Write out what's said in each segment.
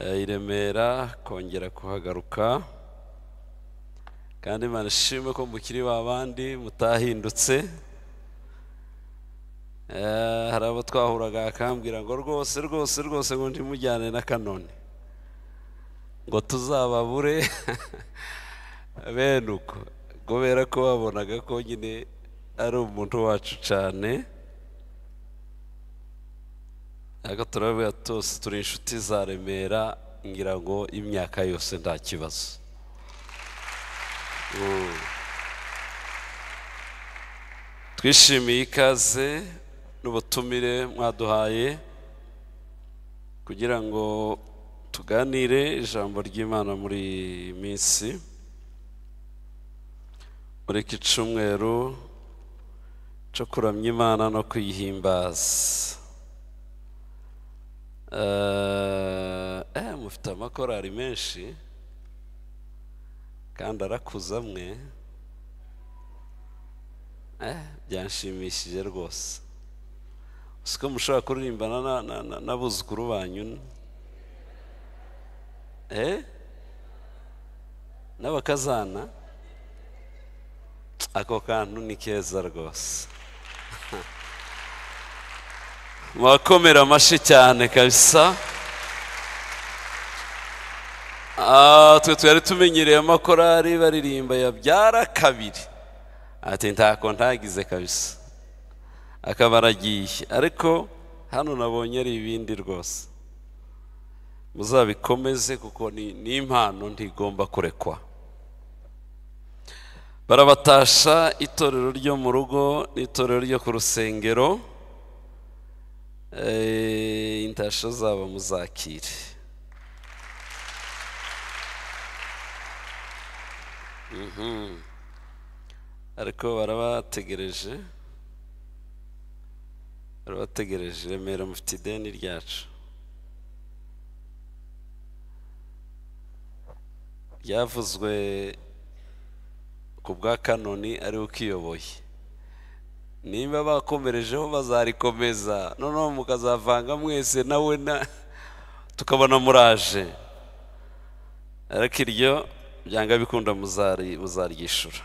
Eh, i remera kongera kuhagaruka kandi imana ko mukiri ba bandi mutahindutse eh, hari abo twahuraga akambwira ngo rwose rwose rwose ngo ndimujyane na kanone ngo tuzababure bene uko kubera ko wabonaga ko nyine ari umuntu wacu cyane agatorabo yatose turi inshuti za remera ngira ngo imyaka yose nta kibazo twishimiye ikaze n'ubutumire mwaduhaye kugira ngo tuganire ijambo ry'imana muri minsi muri iki cyumweru cyo kuramya imana no kuyihimbaza Eh, eh, mufite amakorari menshi kandi arakuza amwe eh, byanshimishije rwose ko mushobora kuririmbana n'abuzukuru banyu n'abakazana ako kantu ni keza rwose mwakomera amashyi cyane kabisa ah, twe twari tumenyereye amakorari baririmba yabyara kabiri ati ah, ntako ah, ntagize kabisa akaba aragiye ariko hano nabonye ari ibindi rwose muzabikomeze kuko ni impano ntigomba kurekwa barabatasha itorero ryo mu rugo n'itorero ryo ku rusengero Eh, intasho zabo muzakire mhm. ariko barabategereje barabategereje remera mufite ideni ryacu ryavuzwe ku bwa kanoni ariwe ukiyoboye nimba bakomerejeho bazarikomeza noneho mukazavanga mwese nawe na tukabona muraje ariko iryo byanga bikunda muzaryishura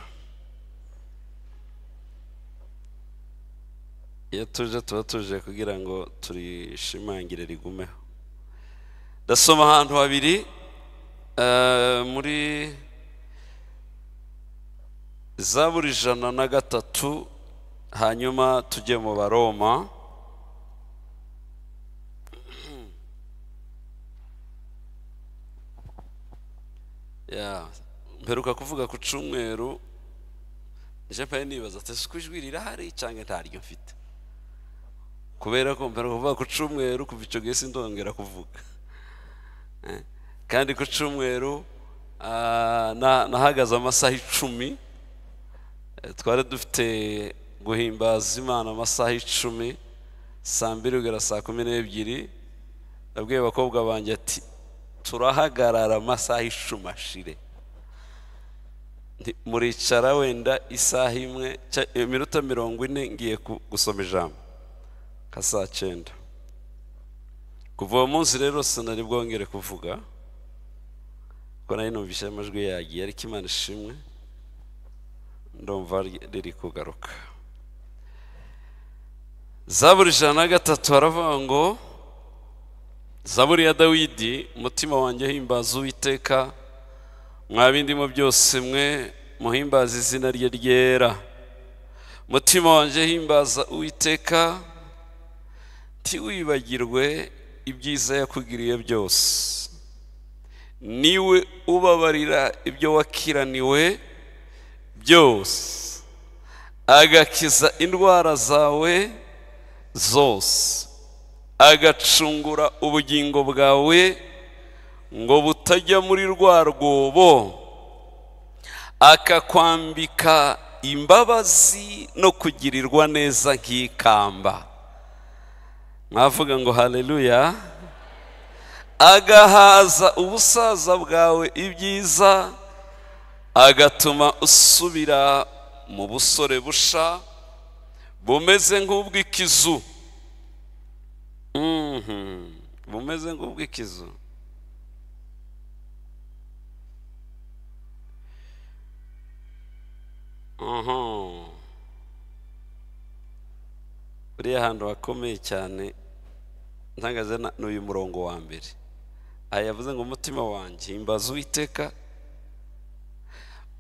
iyo tuje tuba tuje kugira ngo turishimangire rigumeho ndasoma ahantu habiri eh, muri za ijana na gatatu hanyuma tujye mu baroma mperuka kuvuga ku cyumweru jean nibaza ati ko ijwi rirahari cyangwa ntaryo mfite kubera ko mperuka kuvuga ku cumweru kuva icyo gihe sindongera kuvuga eh, kandi ku cumweru ah, nahagaze amasaha icumi eh, twari dufite guhimbaza imana amasaha icumi saa mbiri ugera saa kumi n'ebyiri nabwiye abakobwa banjye ati turahagarara amasaha icumi ashire muricara wenda isaha imwe eh, iminota mirongo ine ngiye gusoma ijambo nka saa cyenda kuva uwo munsi rero sinari bwongere kuvuga ko nari numvise amajwi yagiye ariko imana ishimwe ndumva riri kugaruka zaburi ijana na gatatu haravuga ngo zaburi ya dawidi umutima wanjye himbaza uwiteka mwa bindimo byose mwe muhimbaza izina rye ryera umutima wanjye himbaza uwiteka ntiwibagirwe ibyiza yakugiriye byose niwe ubabarira ibyo wakiraniwe byose agakiza indwara zawe zose agacungura ubugingo bwawe ngo butajya muri rwa rwobo akakwambika imbabazi no kugirirwa neza nk'ikamba mwavuga ngo hareruya agahaza ubusaza bwawe ibyiza agatuma usubira mu busore busha bumeze nk'ubw'ikizu mm-hmm. bumeze nk'ubw'ikizu buriya mm-hmm. ahantu hakomeye cyane ntangaze ni uyu murongo wa mbere aya yavuze ngo umutima wanjye imbaza uwiteka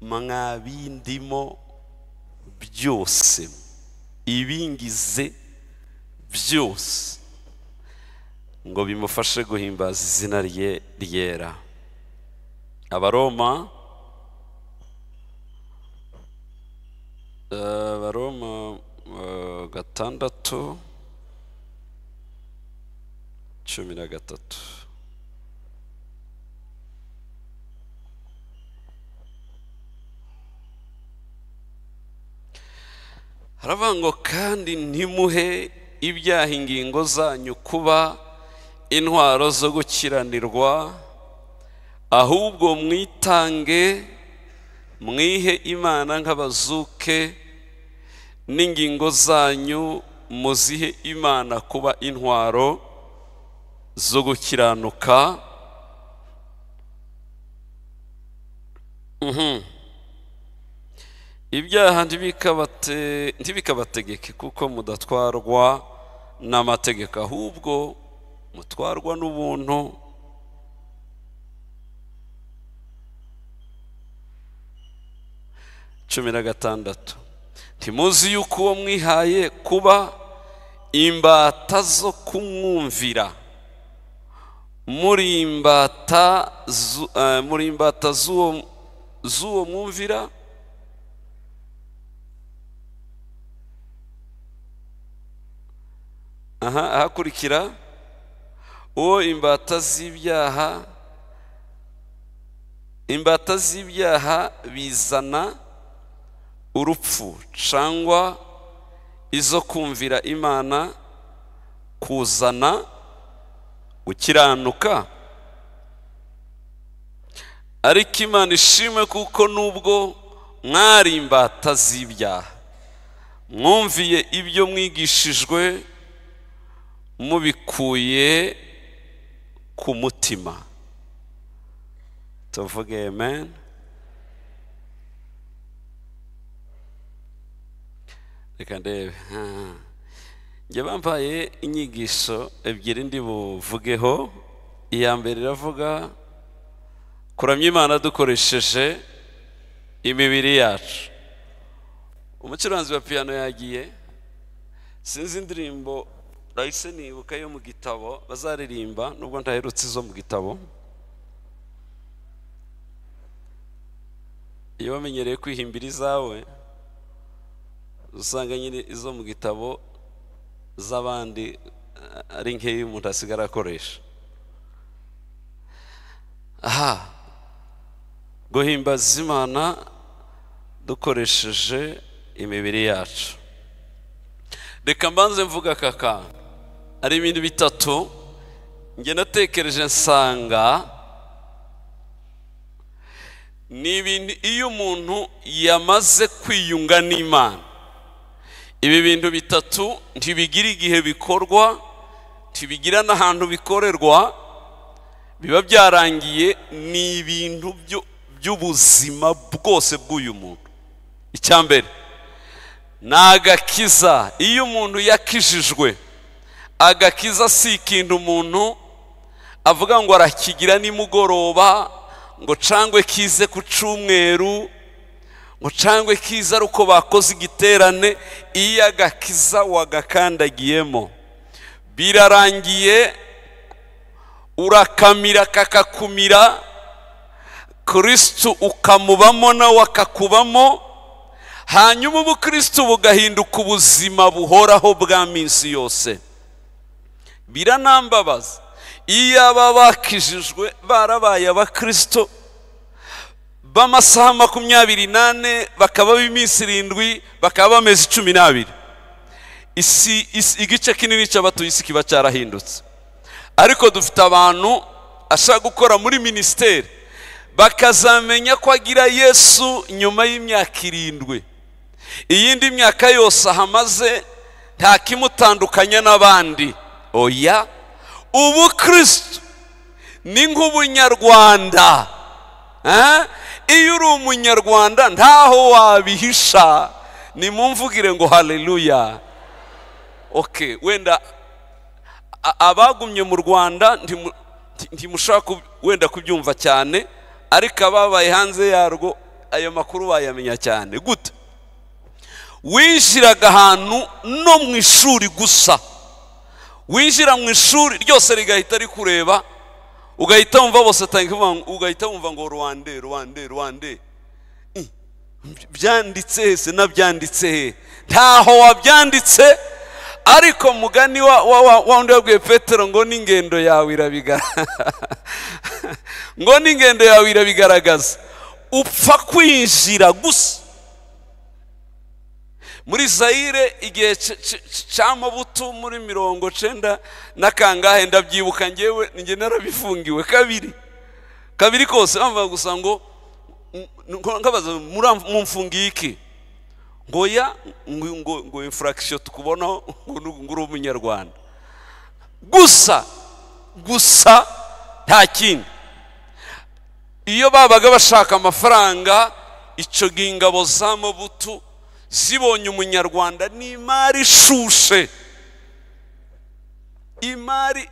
mwa bindimo byose ibingize byose ngo bimufashe guhimbaza izina rye ryera abaroma eh, abaroma eh, gatandatu cumi na gatatu haravuga ngo kandi ntimuhe ibyaha ingingo zanyu kuba intwaro zo gukiranirwa ahubwo mwitange mwihe imana nk'abazuke n'ingingo zanyu muzihe imana kuba intwaro zo gukiranuka mhm. ibyaha ntibikabategeke kuko mudatwarwa n'amategeko ahubwo mutwarwa n'ubuntu cumi na gatandatu ntimuzi yuko uwo mwihaye kuba imbata zo kumwumvira muri imbata eh, z'uwo mwumvira aha ahakurikira uwo imbata z'ibyaha imbata z'ibyaha bizana urupfu cyangwa izo kumvira imana kuzana ukiranuka ariko imana ishimwe kuko nubwo mwari imbata z'ibyaha mwumviye ibyo mwigishijwe mubikuye ku mutima tuvuge amen reka ndebe njye bambaye inyigisho ebyiri ndi buvugeho iya mbere iravuga kuramya imana dukoresheje imibiri yacu umucuranzi wa piyano yagiye sinzi indirimbo urahise nibuka yo mu gitabo bazaririmba nubwo ndaherutse izo mu gitabo iyo wamenyereye kwihimbira izawe usanga nyine izo mu gitabo z'abandi eh, ari nkeya umuntu asigara akoresha aha guhimbaza imana dukoresheje imibiri yacu reka mbanze mvuga aka kantu ari ibintu bitatu njye natekereje nsanga ni ibintu iyo umuntu yamaze kwiyunga n'imana ibi bintu bitatu ntibigira igihe bikorwa ntibigira n'ahantu bikorerwa biba byarangiye ni ibintu by'ubuzima bwose bw'uyu muntu icya mbere ni agakiza iyo umuntu yakijijwe agakiza si ikintu umuntu avuga ngo arakigira nimugoroba ngo cangwe kize ku cumweru, ngo cangwe kiza ari uko bakoze igiterane iyo agakiza wagakandagiyemo birarangiye urakamira kakakumira kirisitu ukamubamo nawe akakubamo hanyuma ubukirisitu bugahinduka ubuzima buhoraho bwa minsi yose biranambabaza iyo aba bakijijwe barabaye abakristo b'amasaha makumyabiri n'ane bakaba b'iminsi irindwi bakaba bameze cumi n'abiri isi igice kinini cy'abatuye isi kiba cyarahindutse ariko dufite abantu ashaka gukora muri minisiteri bakazamenya ko agira yesu nyuma y'imyaka irindwi iyindi myaka yose ahamaze nta kimutandukanya n'abandi oya ubukristo ni nk'ubunyarwanda iyo uri umunyarwanda ntaho wabihisha nimumvugire ngo hareruya oke wenda abagumye mu rwanda ntimushaka wenda kubyumva cyane ariko ababaye hanze yarwo ayo makuru bayamenya cyane gute winjiraga ahantu no mu ishuri gusa winjira mu ishuri ryose rigahita rikureba ugahita wumva bose ugahita wumva ngo ruwande ruwande ruwande mm. byanditse hese nabyanditse he ntaho wabyanditse ariko mugani wa wundi wabwiye petero ngo n'ingendo yawe irabigaragaza ngo n'ingendo yawe irabigaragaza upfa kwinjira gusa muri zayire igihe cya muri mirongo cyenda na kangahe ndabyibuka ngewe njye narabifungiwe kabiri kabiri kose bambaye gusa ngo mumfungiye iki ngo ya ngo imfuragisiyo tukubonaho ngo uri umunyarwanda gusa gusa nta kindi iyo babaga bashaka amafaranga icyo ngingabo za mabuto zibonye umunyarwanda ni imari ishushe imari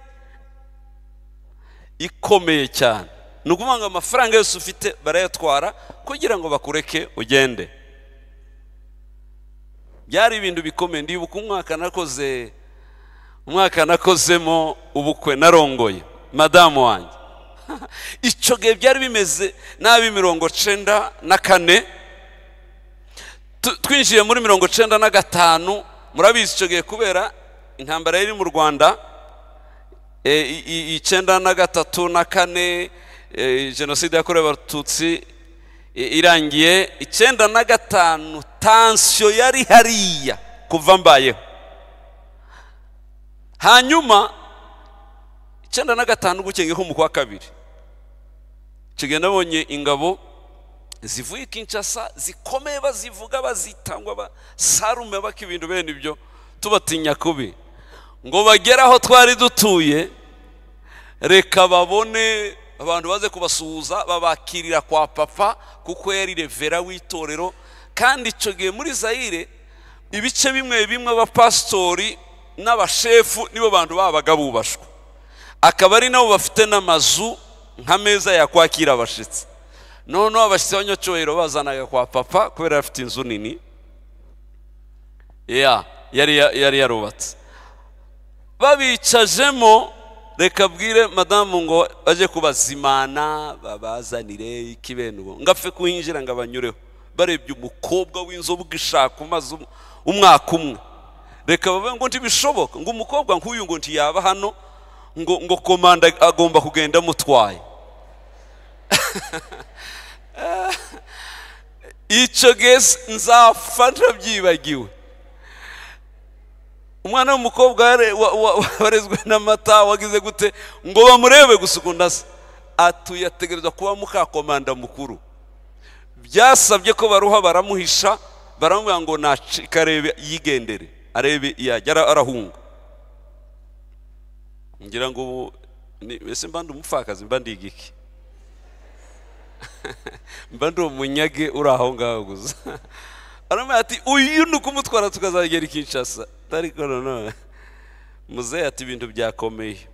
ikomeye cyane ni ukuvuga ngo amafaranga yose ufite barayatwara kugira ngo bakureke ugende byari ibintu bikomeye ndibuka umwaka nakoze umwaka nakozemo ubukwe narongoye madamu wanjye icyo gihe byari bimeze nabi mirongo cyenda na kane twinjiye muri mirongo icyenda na gatanu murabizi icyo gihe kubera intambara iri mu rwanda e, icyenda na gatatu na kane e, jenoside yakorewe abatutsi irangiye icyenda na gatanu tansiyo yari hariya kuva mbayeho hanyuma icyenda na gatanu gukengeho mu kwa kabiri kigenda abonye ingabo zivuye Kinshasa zikomeye bazivuga bazitangwa basarume baka ibintu bene ibyo tubatinya kubi ngo bagere aho twari dutuye reka babone abantu baze kubasuhuza babakirira kwa papa kuko yari revera w'itorero kandi icyo gihe muri zayire ibice bimwe bimwe abapasitori n'abashefu nibo bantu babaga bubashwe akaba ari nabo bafite n'amazu nk'ameza yakwakira abashyitsi noneho abashyiraho bazanaga kwa papa kubera afite inzu nini yari yarubatse babicajemo reka bwire madamu ngo bajye kubazimana babazanire ubu ngapfe kuhinjira ngo abanyureho barebye umukobwa w'inzobe ugishaka umaze um-, umwaka umwe reka bavuge ngo ntibishoboka ngo umukobwa nk'uyu ngo ntiyaba hano ngo ngo komanda agomba kugenda amutwaye icyo gesi nzafata byibagiwe umwana w'umukobwa warezwe n'amata wagize gute ngo bamurebe gusa ukuntu asa atuye ategereza kuba mukakomanda mukuru byasabye ko baruha baramuhisha baramubwira ngo nacika arebe yigendere arebe yagera arahunga ngira ngo ubu mbese mbandi umupfakazi mba ndigike mba ndi umunyage uri aho ngaho gusa baramubwira ati uyu ni ukumutwara tukazagera i kinshasa ariko nanone muzehe ati ibintu byakomeye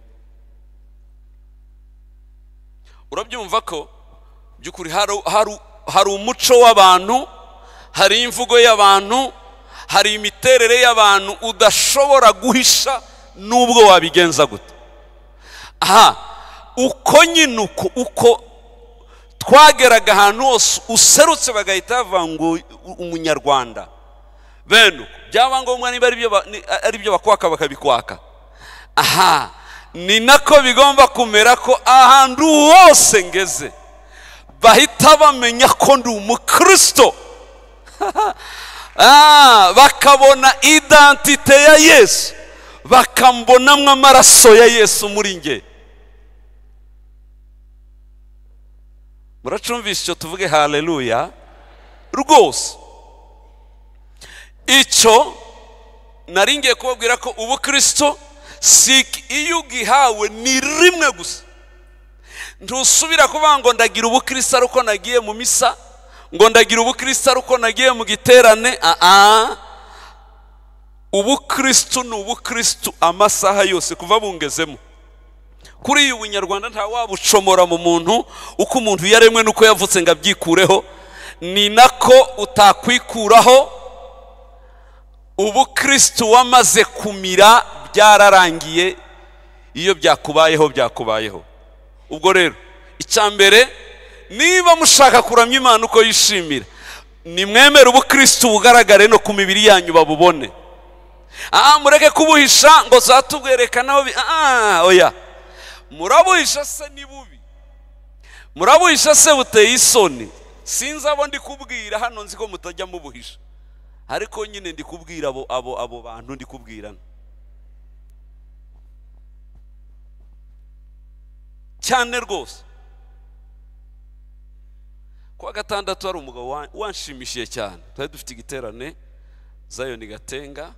urabyumva ko by'ukuri hari umuco w'abantu hari imvugo y'abantu hari imiterere y'abantu udashobora guhisha n'ubwo wabigenza gute aha uko nyine uko uko twageraga ahantu hose userutse bagahita bavuga ngo umunyarwanda bene byaba ngombwa niba ari byo bakwaka bakabikwaka aha ni nako bigomba kumera ko ahantu hose ngeze bahita bamenya ko ndi umukristo ah, bakabona idantite ya yesu bakambonamo amaraso ya yesu muri nge muracumbisha icyo tuvuge haleluya rwose icyo naringiye kubabwira ko ubu kirisito siki iyo ugihawe ni rimwe gusa ntusubira kuvuga ngo ndagira ubukirisa uko nagiye mu misa ngo ndagira ubukirisa uko nagiye mu giterane aha ubukirisitu ni ubukirisitu amasaha yose kuva bungezemo kuri iyi bunyarwanda nta wabucomora mu muntu uko umuntu yaremwe n'uko yavutse ngo abyikureho ni nako utakwikuraho ubukirisitu wamaze kumira byararangiye iyo byakubayeho byakubayeho ubwo rero icya mbere niba mushaka kuramya imana uko yishimira nimwemere ubukirisitu bugaragare no ku mibiri yanyu babubone aha mureke kubuhisha ngo zatubwerekanaho oya murabuhisha se ni bubi murabuhisha se buteye isoni sinzi abo ndi kubwira hano nzi ko mutajya mubuhisha ariko nyine ndi kubwira abo abo abo bantu ndi kubwira cyane rwose kuwa gatandatu hari umugabo wanshimishije cyane twari dufite igiterane zayoni gatenga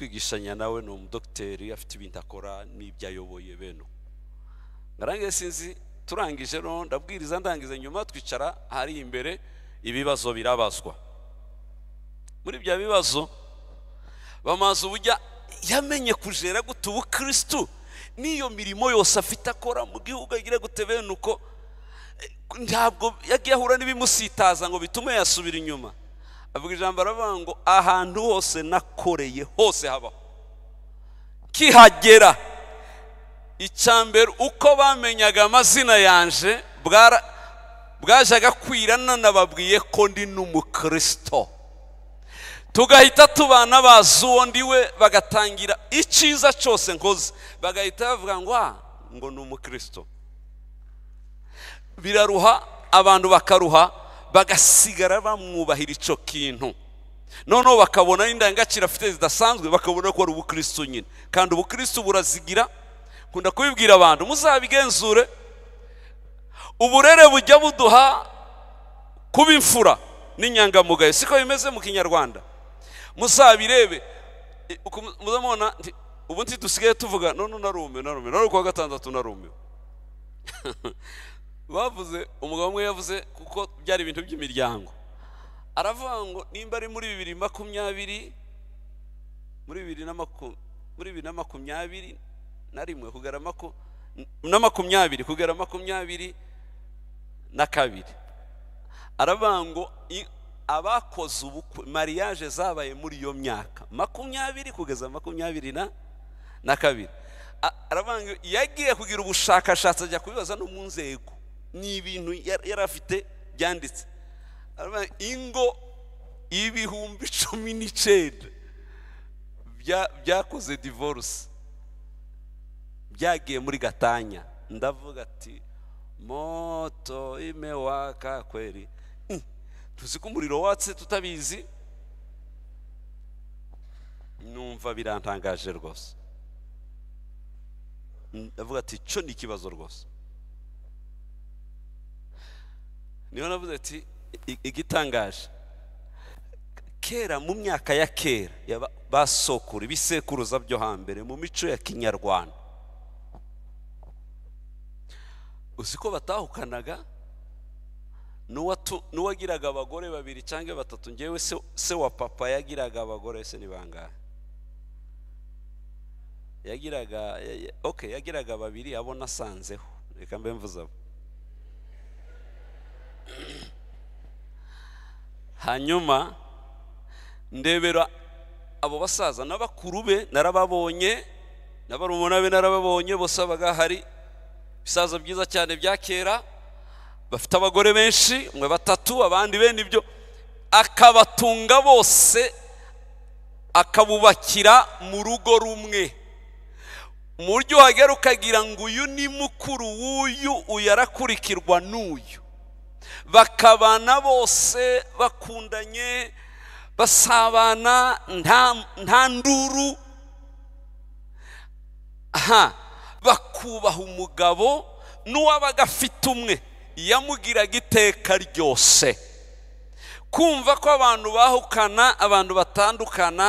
twigishanya nawe ni umudogiteri afite ibintu akora n'ibyo ayoboye beno ngarangiye sinzi turangije no ndabwiriza ndangiza nyuma twicara hari imbere ibibazo birabazwa muri ibyo bibazo bamaze ubujya yamenye kujera gute ubukirisitu n'iyo mirimo yose afite akora mu gihugu agira gute bene uko ntabwo yagiye ahura n'ibimusitaza ngo bitume yasubira inyuma avuga ijambo aravuga ngo ahantu hose nakoreye hose habaho kihagera icyambere uko bamenyaga amazina yanje bwajyaga kwira nanababwiye ko ndi numukristo tugahita tubana bazi uwo ndiwe bagatangira icyiza cyose nkoze bagahita bavuga ngo ah, ngo ni umukirisito biraruha abantu bakaruha bagasigara bamwubahira icyo kintu noneho bakabona n'indangagaciro afite zidasanzwe bakabona ko ari ubukristo nyine kandi ubukirisitu burazigira nkunda kubibwira abantu muzabigenzure uburere bujya buduha kuba imfura n'inyangamugayo siko bimeze mu kinyarwanda muzabirebe muzamubona ubu ntidusigaye tuvuga none unarumiwe narumiwe none kuwa gatandatu narumiwe bavuze umugabo umwe yavuze kuko byari ibintu by'imiryango aravuga ngo nimba ari muri bibiri makumyabiri muri bibiri na makumyabiri na rimwe na makumyabiri kugera makumyabiri na kabiri aravuga ngo abakoze ubukwe mariage zabaye muri iyo myaka makumyabiri kugeza makumyabiri na na kabiri aravuga ngo iyo kugira ubushakashatsi ajya kubibaza no mu nzego ni ibintu yari afite byanditse ingo ibihumbi cumi n'icyenda byakoze divorce byagiye muri gatanya ndavuga ati moto imewaka kweri hmm. tuzi ko umuriro watse tutabizi numva birantangaje rwose ndavuga ati cyo ni ikibazo rwose niho navuze ati igitangaje kera mu myaka ya kera basokura ibisekuruza byo hambere mu mico ya kinyarwanda uzi ko batahukanaga n'uwagiraga abagore babiri cyangwa batatu ngewe se wa papa yagiraga abagore se ni bangahe yagiraga oke yagiraga babiri abona asanzeho reka mbe mvuze hanyuma ndebera abo basaza n'abakuru be narababonye na barumuna be narababonye bose babaga hari ibisaza byiza cyane bya kera bafite abagore benshi umwe batatu abandi bene ibyo akabatunga bose akabubakira mu rugo rumwe mu buryo uhagera ukagira ngo uyu ni mukuru w'uyu uyu n'uyu bakabana bose bakundanye basabana nta nduru aha bakubaha umugabo n'uwabaga afite umwe yamugiraga iteka ryose kumva ko abantu bahukana abantu batandukana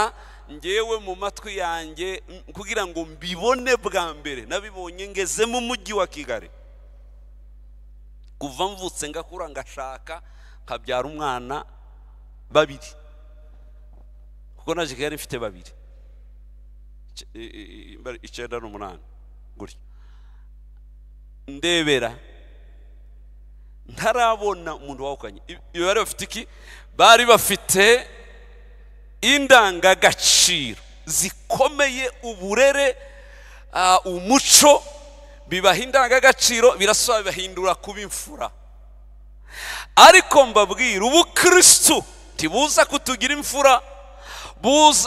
ngewe mu matwi yanjye kugira ngo mbibone bwa mbere nabibonye ngeze mu mujyi wa kigali kuva mvutse ngakura ngashaka nkabyara umwana babiri kuko na yari mfite babiri icyenda n'umunani gutyo ndebera ntarabona umuntu wawukanye iyo bari bafite iki bari bafite indangagaciro zikomeye uburere ah, umuco bibaha indangagaciro birasaba bibahindura kuba imfura ariko mbabwira ubukirisitu ntibuza kutugira imfura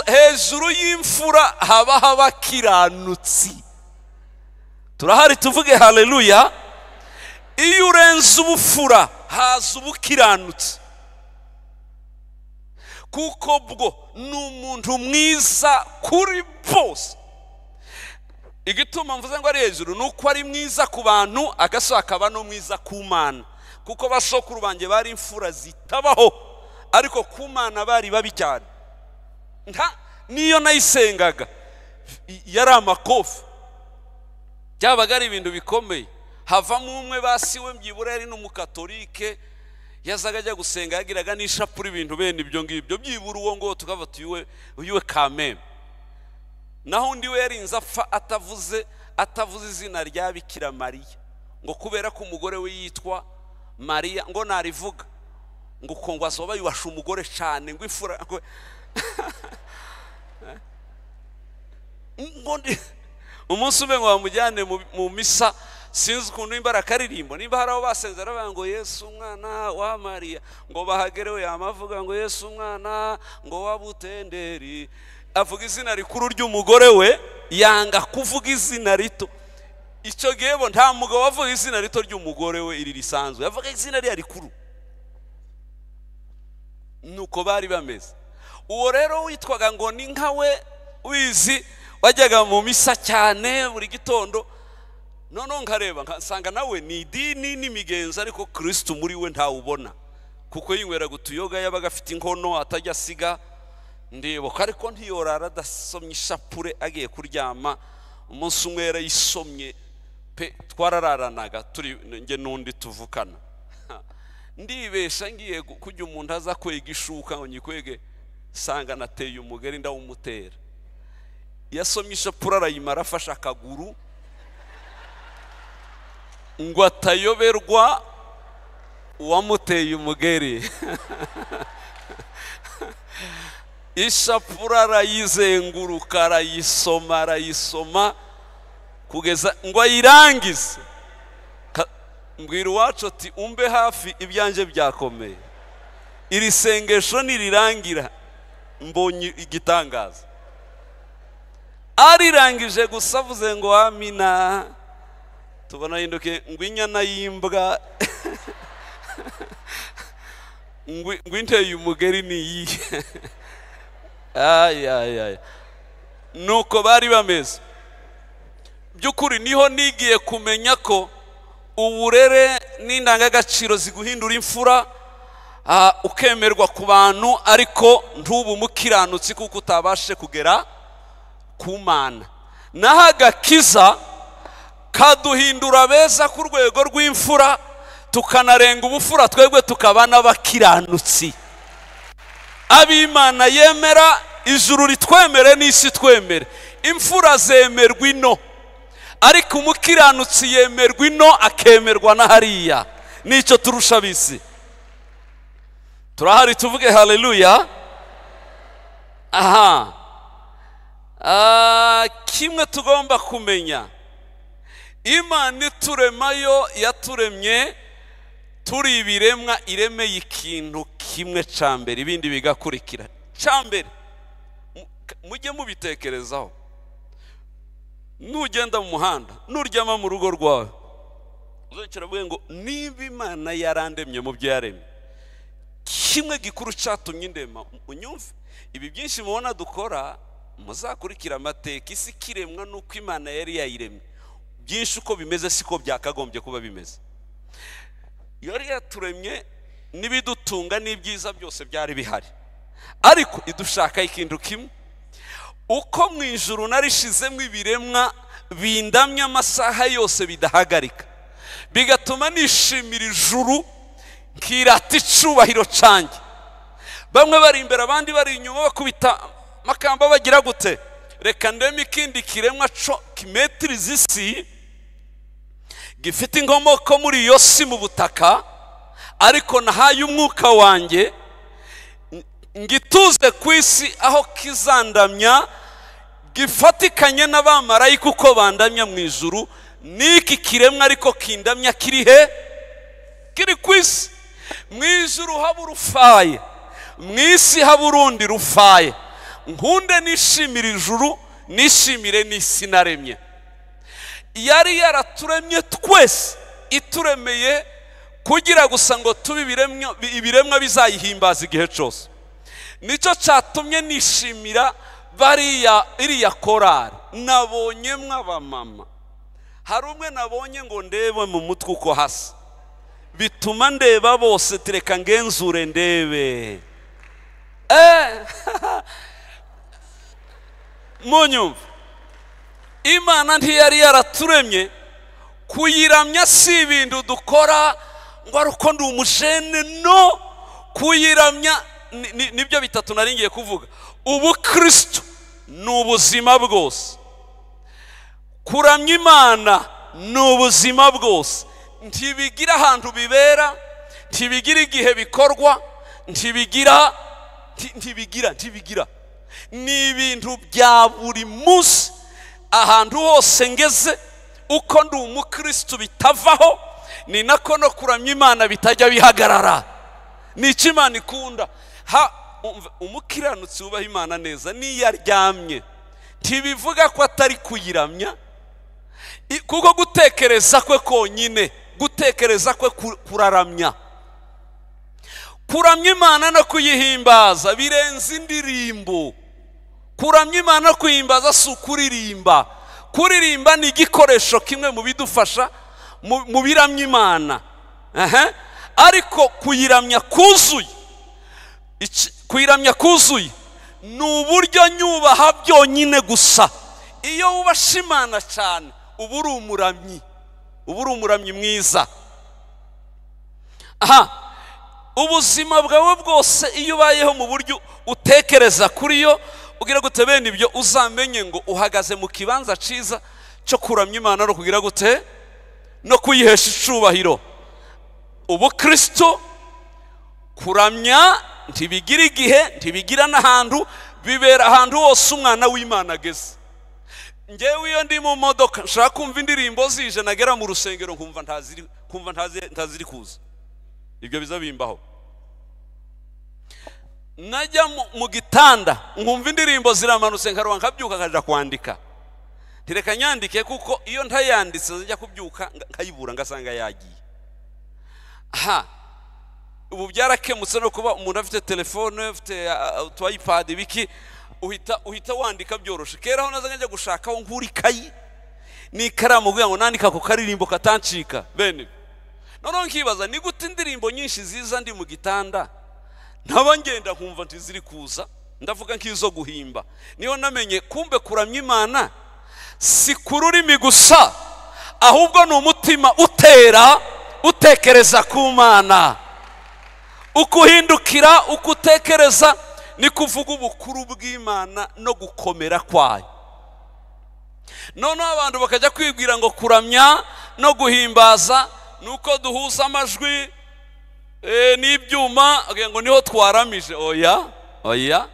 hejuru y'imfura haba habakiranutsi turahari tuvuge hareruya iyo urenze ubufura haza ubukiranutsi kuko bwo ni umuntu mwiza kuri bose igituma mvuze ngo ari hejuru ni uko ari mwiza ku bantu agaso akaba n'umwiza ku mana kuko basokuru banjye bari imfura zitabaho ariko ku mana bari babi cyane niyo nayisengaga yari amakofi byabaga ari ibintu bikomeye havamo umwe basiwe byibura yari n'umukatolike yazaga ajya gusenga yagiraga n'ishapure ibintu bene ibyo ngibyo byibura uwo ngo tukava tuyiwe kameme naho undi werinze apfa atavuze atavuze izina rya bikira mariya ngo kubera ko umugore we yitwa mariya ngo narivuga ngo kongwa zoba yubasha umugore cyane ngo ifura umunsi umwe ngo bamujyane mu misa sinzi ukuntu nimba arakaririmbo nimba hari aho basenzera bavuga ngo yesu umwana wa mariya ngo bahagerewe yamavuga ngo yesu umwana ngo wabutenderi avuga izina rikuru ry'umugore we yanga kuvuga izina rito icyo gihebo nta mugabo wavuga izina rito ry'umugore we iri risanzwe yavuga izina rya rikuru nuko bari bameze uwo rero witwaga ngo ni nka we wizi wajyaga mu misa cyane buri gitondo noneho nkareba nkasanga nawe ni idini n'imigenzo ariko kirisitu muri we ntawubona kuko yinyweraga utuyoga yabaga afite inkono atajya asiga ndibuka ariko ntiyorara adasomye ishapure agiye kuryama umunsi umwe yarayisomye pe twarararanaga turi nge n'undi tuvukana ndibesha ngiye kujya umuntu aza kwega ishuka ngo nyikwege sanga nateye umugari ndawumutera yasomye ishapure arayimara afashe akaguru ngo atayoberwa uwamuteye umugeri ishapura arayizenguruka arayisoma arayisoma kugeza ngo ayirangize mbwira iwacu ati umbe hafi ibyanjye byakomeye iri sengesho nirirangira mbonye igitangaza arirangije gusa avuze ngo amina tubona yinduke ngo inyana y'imbwa ngo inteye umugeri ni iyihe nuko bari bameze by'ukuri niho nigiye kumenya ko uburere n'indangagaciro ziguhindura imfura ukemerwa ku bantu ariko ntubu umukiranutsi kuko utabashe kugera ku mana naho agakiza kaduhindura beza ku rwego rw'imfura tukanarenga ubufura twebwe tukaba n'abakiranutsi ab'imana yemera ijuru ritwemere n'isi twemere imfura zemerwa ino ariko umukiranutsi yemerwa ino akemerwa na hariya nicyo turusha bisi turahari tuvuge hareruya aha ah, kimwe tugomba kumenya imana ituremayo yaturemye turi ibiremwa iremeye ikintu kimwe cya mbere ibindi bigakurikira cya mbere mujye mubitekerezaho nugenda mu muhanda nuryama mu rugo rwawe uzakira avuga ngo niba imana yarandemye mu byo yaremye kimwe gikuru cyatumye indema unyumve ibi byinshi mubona dukora muzakurikira amateka isi ikiremwa n'uko imana yari yayiremye byinshi uko bimeze siko byakagombye kuba bimeze yari yaturemye n'ibidutunga n'ibyiza byose byari bihari ariko idushaka ikintu kimwe uko mu ijuru narishizemo ibiremwa bindamye amasaha yose bidahagarika bigatuma nishimira ijuru nkirata icubahiro cyanjye bamwe bari imbere abandi bari inyuma bakubita amakamba bagira gute reka ndeme ikindi kiremwa kimetiriza zisi gifite inkomoko muri iyo si mu butaka ariko nahaye umwuka wanjye ngituze ku isi aho kizandamya gifatikanye n'abamarayika uko bandamya mu ijuru n'iki kiremwa ariko kindamya kiri he kiri ku isi mu ijuru haba urufaye mu isi haba urundi rufaye nkunde nishimire ijuru nishimire n'isi naremye yari yaraturemye twese ituremeye kugira gusa ngo tube ibiremwa bizayihimbaza igihe cyose nicyo cyatumye nishimira bariya iriya korari nabonye mw'abamama hari umwe nabonye ngo ndebe mu mutwe uko hasa bituma ndeba bose tereka ngenzure ndebe eh! munyumva imana ntiyari yaraturemye kuyiramya si ibintu dukora ngo ari uko ndi umujene no kuyiramya nibyo bitatu naringiye kuvuga ubukristo ni ubuzima bwose kuramya imana ni ubuzima bwose ntibigira ahantu bibera ntibigira igihe bikorwa ntibigira ntibigira ntibigira ni ibintu bya buri munsi ahantu hose ngeze uko ndi umukirisitu bitavaho ni nako no kuramya imana bitajya bihagarara ni icyo imana ikunda umukiranutsi wubaha imana neza n'iyo aryamye ntibivuga ko atari kuyiramya kuko gutekereza kwe konyine gutekereza kwe kuraramya kuramya imana no kuyihimbaza birenze indirimbo kuramya imana no kuyimbaza si ukuririmba kuririmba ni igikoresho kimwe mu bidufasha mu biramya imana ariko kuyiramya kuzuye kuyiramya kuzuye ni uburyo nyubaha byonyine gusa iyo wubasha imana cyane uba uri umuramyi uba uri umuramyi mwiza aha ubuzima bwawe bwose iyo ubayeho mu buryo utekereza kuri yo ugira gute bene ibyo uzamenye ngo uhagaze mu kibanza cyiza cyo kuramya imana no kugira gute no kuyihesha icyubahiro ubu kirisito kuramya ntibigira igihe ntibigira n'ahantu bibera ahantu hose umwana w'imana ageze ngewe iyo ndi mu modoka nshaka kumva indirimbo zije nagera mu rusengero nkumva ntaziri kuza ibyo biza najya mu gitanda nkumva indirimbo ziramanutse nkaruha nkabyuka nkajya kwandika ntireka nyandike kuko iyo ntayanditse zijya kubyuka nkayibura ngasanga yagiye aha ubu byarakemutse no kuba umuntu afite telefone afite utwayipadi biki uhita uhita wandika byoroshye kera aho naza gushaka gushakaho nkuri ikayi n'ikaramu kugira ngo nandika ako karirimbo katancika bene noneho nkibaza ni gute indirimbo nyinshi ziza ndi mu gitanda nkaba ngenda nti ntiziri kuza ndavuga nk'izo guhimba niyo namenye kumbe kuramya imana si ku rurimi gusa ahubwo ni umutima utera utekereza ku mana ukuhindukira uko utekereza ni kuvuga ubukuru bw'imana no gukomera kwayo noneho abantu bakajya kwibwira ngo kuramya no guhimbaza ni uko duhuza amajwi n'ibyuma ngo niho twaramije oya oya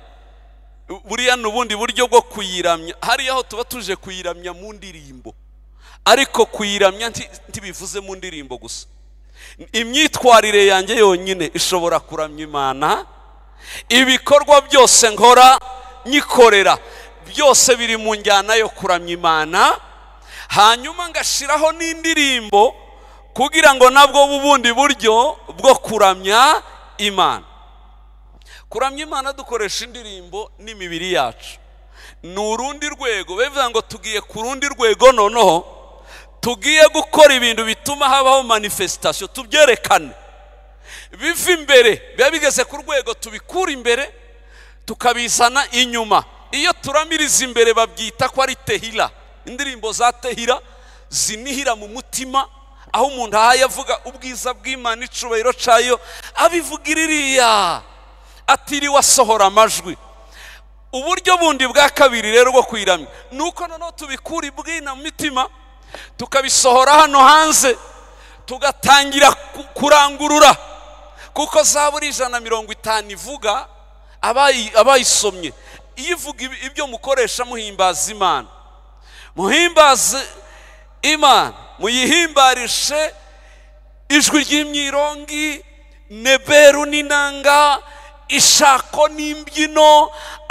buriya ni ubundi buryo bwo kuyiramya hariya aho tuba tuje kuyiramya mu ndirimbo ariko kuyiramya ntibivuze mu ndirimbo gusa imyitwarire yanjye yonyine ishobora kuramya imana ibikorwa byose nkora nyikorera byose biri mu njyana yo kuramya imana hanyuma ngashyiraho n'indirimbo kugira ngo nabwo bundi buryo bwo kuramya imana kuramya imana dukoresha indirimbo n'imibiri yacu ni urundi rwego bivuga ngo tugiye ku rundi rwego noneho tugiye gukora ibintu bituma habaho manifesitasiyo tubyerekane biva imbere biba bigeze ku rwego tubikura imbere tukabizana inyuma iyo turamiriza imbere babyita ko ari tehira indirimbo za tehira zinihira mu mutima aho umuntu ahaye avuga ubwiza bw'imana icubahiro cyayo abivuga iririya atiriwe asohora amajwi uburyo bundi bwa kabiri rero bwo kwiramya ni uko noneho tubikura ibwina mu mitima tukabisohora hano hanze tugatangira kurangurura kuko za buri ijana mirongo itanu ivuga abayisomye iyo ivuga ibyo mukoresha muhimbaza imana muhimbaza imana muyihimbarishe ijwi ry'imyirongi neberu n'inanga ishako n'imbyino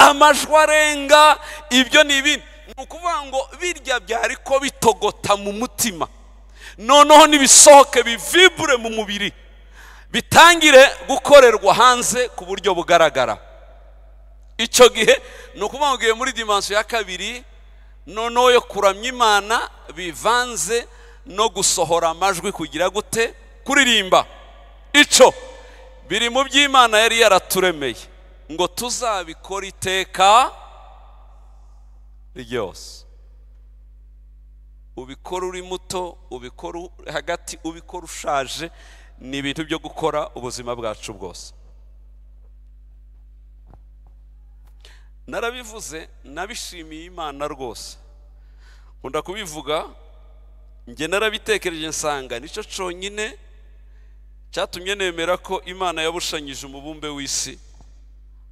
amajwi arenga ibyo ni ibindi ni ukuvuga ngo birya byari ko bitogota mu mutima noneho nibisohoke bivibure mu mubiri bitangire gukorerwa hanze ku buryo bugaragara icyo gihe ni ukuvuga ngo muri dimansiyo ya kabiri noneho yo kuramya imana bivanze no gusohora amajwi kugira gute kuririmba icyo biri mu by'imana yari yaraturemeye ngo tuzabikora iteka ryose ubikora uri muto ubikora hagati ubikora ushaje ni ibintu byo gukora ubuzima bwacu bwose narabivuze nabishimiye imana rwose nkunda kubivuga njye narabitekereje nsanga nicyo cyonyine cyatumye nemera ko imana yabushanyije umubumbe w'isi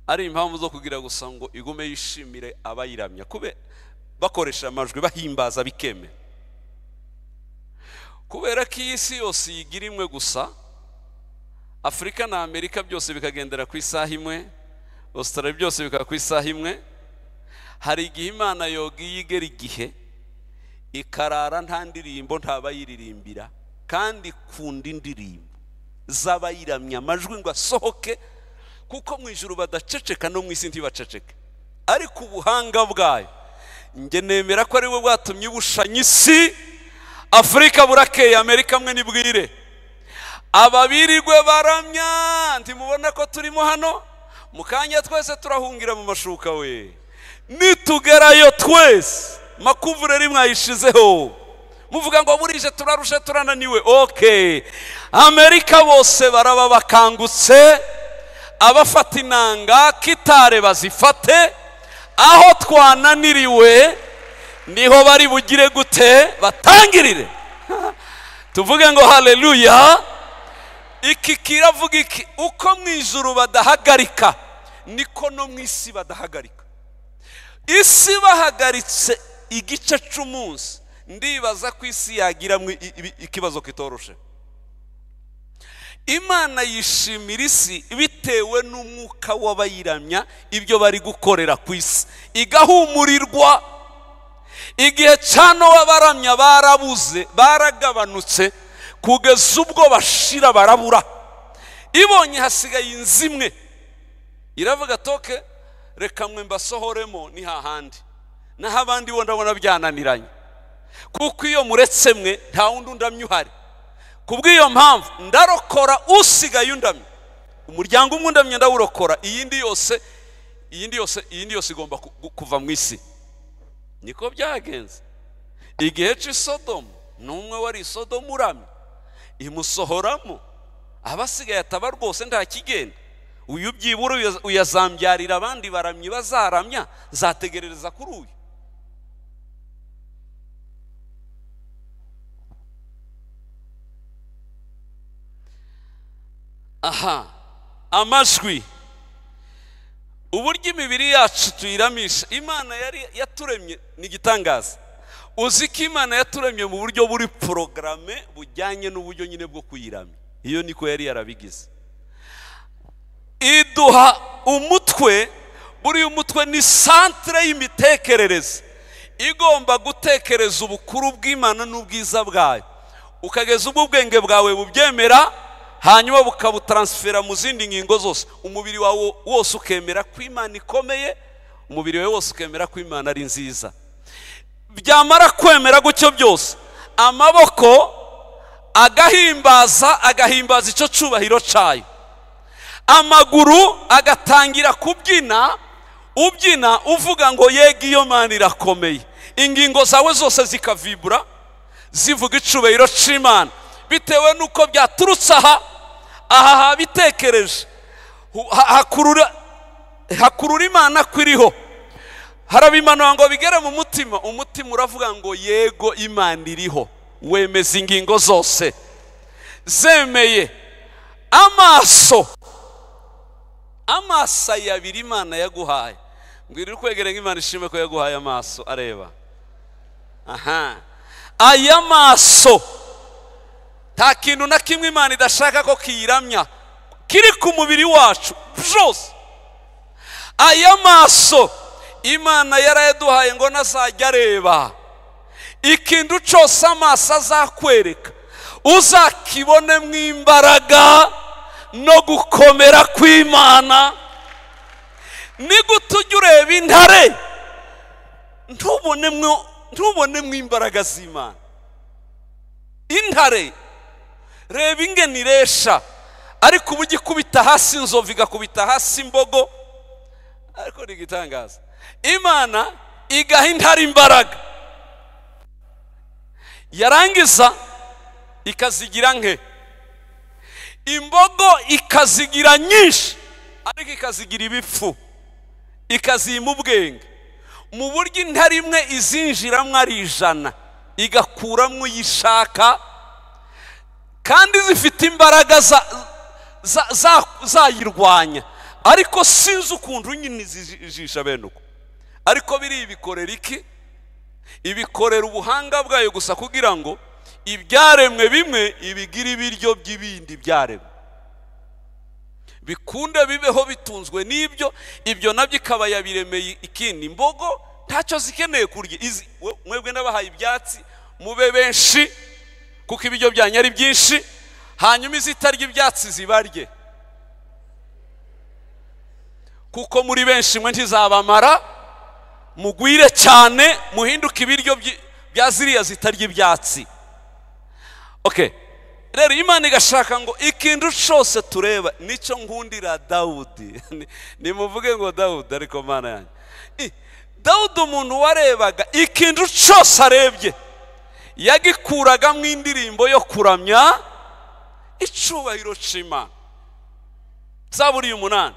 ari impamvu zo kugira gusa ngo igume yishimire abayiramya kube bakoresha amajwi bahimbaza bikeme kubera ko iyi si yose yigira imwe gusa afurika na amerika byose bikagendera ku isaha imwe Australia byose bikaba ku isaha imwe hari igihe imana yoga igera igihe ikarara nta ndirimbo ntabayiririmbira kandi kunda indirimbo z'abayiramya amajwi ngo asohoke kuko mu ijoro badaceceka no mu isi ntibaceceke ariko ubuhanga bwayo njye nemera ko ari we bwatumye ibushanya isi afurika burakeye amerika amwe nibwire ababirirwe baramya ntimubona ko turimo hano mu kanya twese turahungira mu mashuka we nitugerayo twese makuvureri mwayishizeho muvuga ngo burije turarushe turananiwe oke amerika bose baraba bakangutse abafata inanga kitare bazifate aho twananiriwe niho bari bugire gute batangirire tuvuge ngo hareruya iki kiravuga iki uko mu ijuru badahagarika niko no mu isi badahagarika isi bahagaritse igice cy'umunsi ndibaza ko isi yagira ikibazo kitoroshe imana yishimira isi bitewe n'umwuka w'abayiramya ibyo bari gukorera ku isi igahumurirwa igihe cyane baramya barabuze baragabanutse kugeza ubwo bashira barabura ibonye hasigaye inzu imwe iravuga toke reka mwe mbasohoremo ni hahandi naho abandi bo ndabona byananiranye kuko iyo muretse mwe nta wundi undamye uhari ku mpamvu ndarokora usigaye undamye umuryango umwe undamye ndawurokora iyindi yose iyindi yose iyindi yose igomba kuva mu isi niko byagenze igihe cy'isodomu n'umwe wari isodomu uramye imusohoramo abasigaye ataba rwose nta kigenda uyu byibura uyazambyarira abandi baramyi bazaramya zategerereza kuri uyu aha amajwi uburyo imibiri yacu tuyiramisha imana yari yaturemye ni igitangaza uzi ko imana yaturemye mu buryo buri porogaramu bujyanye n'uburyo nyine bwo kuyiramya iyo niko yari yarabigize iduha umutwe buriya umutwe ni santire y'imitekerereze igomba gutekereza ubukuru bw'imana n'ubwiza bwayo ukageza ubwo ubwenge bwawe bubyemera hanyuma bukabutaransifera mu zindi ngingo zose umubiri wawe wose ukemera ko imana ikomeye umubiri we wose ukemera ko imana ari nziza byamara kwemera gutyo byose amaboko agahimbaza agahimbaza icyo cyubahiro cyayo amaguru agatangira kubyina ubyina uvuga ngo yega iyo mana irakomeye ingingo zawe zose zikavibura zivuga icubahiro cy'imana bitewe n'uko byaturutse aha aha habitekereje hakurura imana kuriho harabimanura ngo bigere mu mutima umutima uravuga ngo yego imana iriho wemeza ingingo zose zemeye amaso amaso ayabiri imana yaguhaye mbwira uri kwegera nk'imana ishimwe ko yaguhaye amaso areba aha aya maso nta kintu na kimwe imana idashaka ko kiyiramya kiri ku mubiri wacu byose aya maso imana yarayaduhaye ngo nazajya areba ikintu cyose amaso azakwereka mu imbaraga no gukomera kw'imana ni gute ujya ureba intare mu imbaraga z'imana intare reba ingeni iresha ariko ubu igikubita hasi inzovu igakubita hasi imbogo ariko ni igitangaza imana igaha intare imbaraga yarangiza ikazigira nke imbogo ikazigira nyinshi ariko ikazigira ibipfu ikazima ubwenge mu buryo intare imwe izinjiramo ari ijana igakuramo uyishaka kandi zifite imbaraga zayirwanya ariko sinzi ukuntu nyine zijisha bene uko ariko biriya ibikorera iki ibikorera ubuhanga bwayo gusa kugira ngo ibyaremwe bimwe ibigire ibiryo by'ibindi byaremwe bikunde bibeho bitunzwe n'ibyo ibyo nabyo ikaba yabiremeye ikindi imbogo ntacyo zikeneye kurya mwebwe n'abahaye ibyatsi mube benshi kuko ibiryo byanyu ari byinshi hanyuma izitarya ibyatsi zibarye kuko muri benshi mwe ntizabamara mugwire cyane muhinduke ibiryo bya ziriya zitarya ibyatsi rero imana igashaka ngo ikintu cyose tureba nicyo nkundira dawudi nimuvuge ngo dawudi ariko mana yanjye dawudi umuntu warebaga ikintu cyose arebye yagikuragamo indirimbo yo kuramya icubahiro cima zaburiye umunani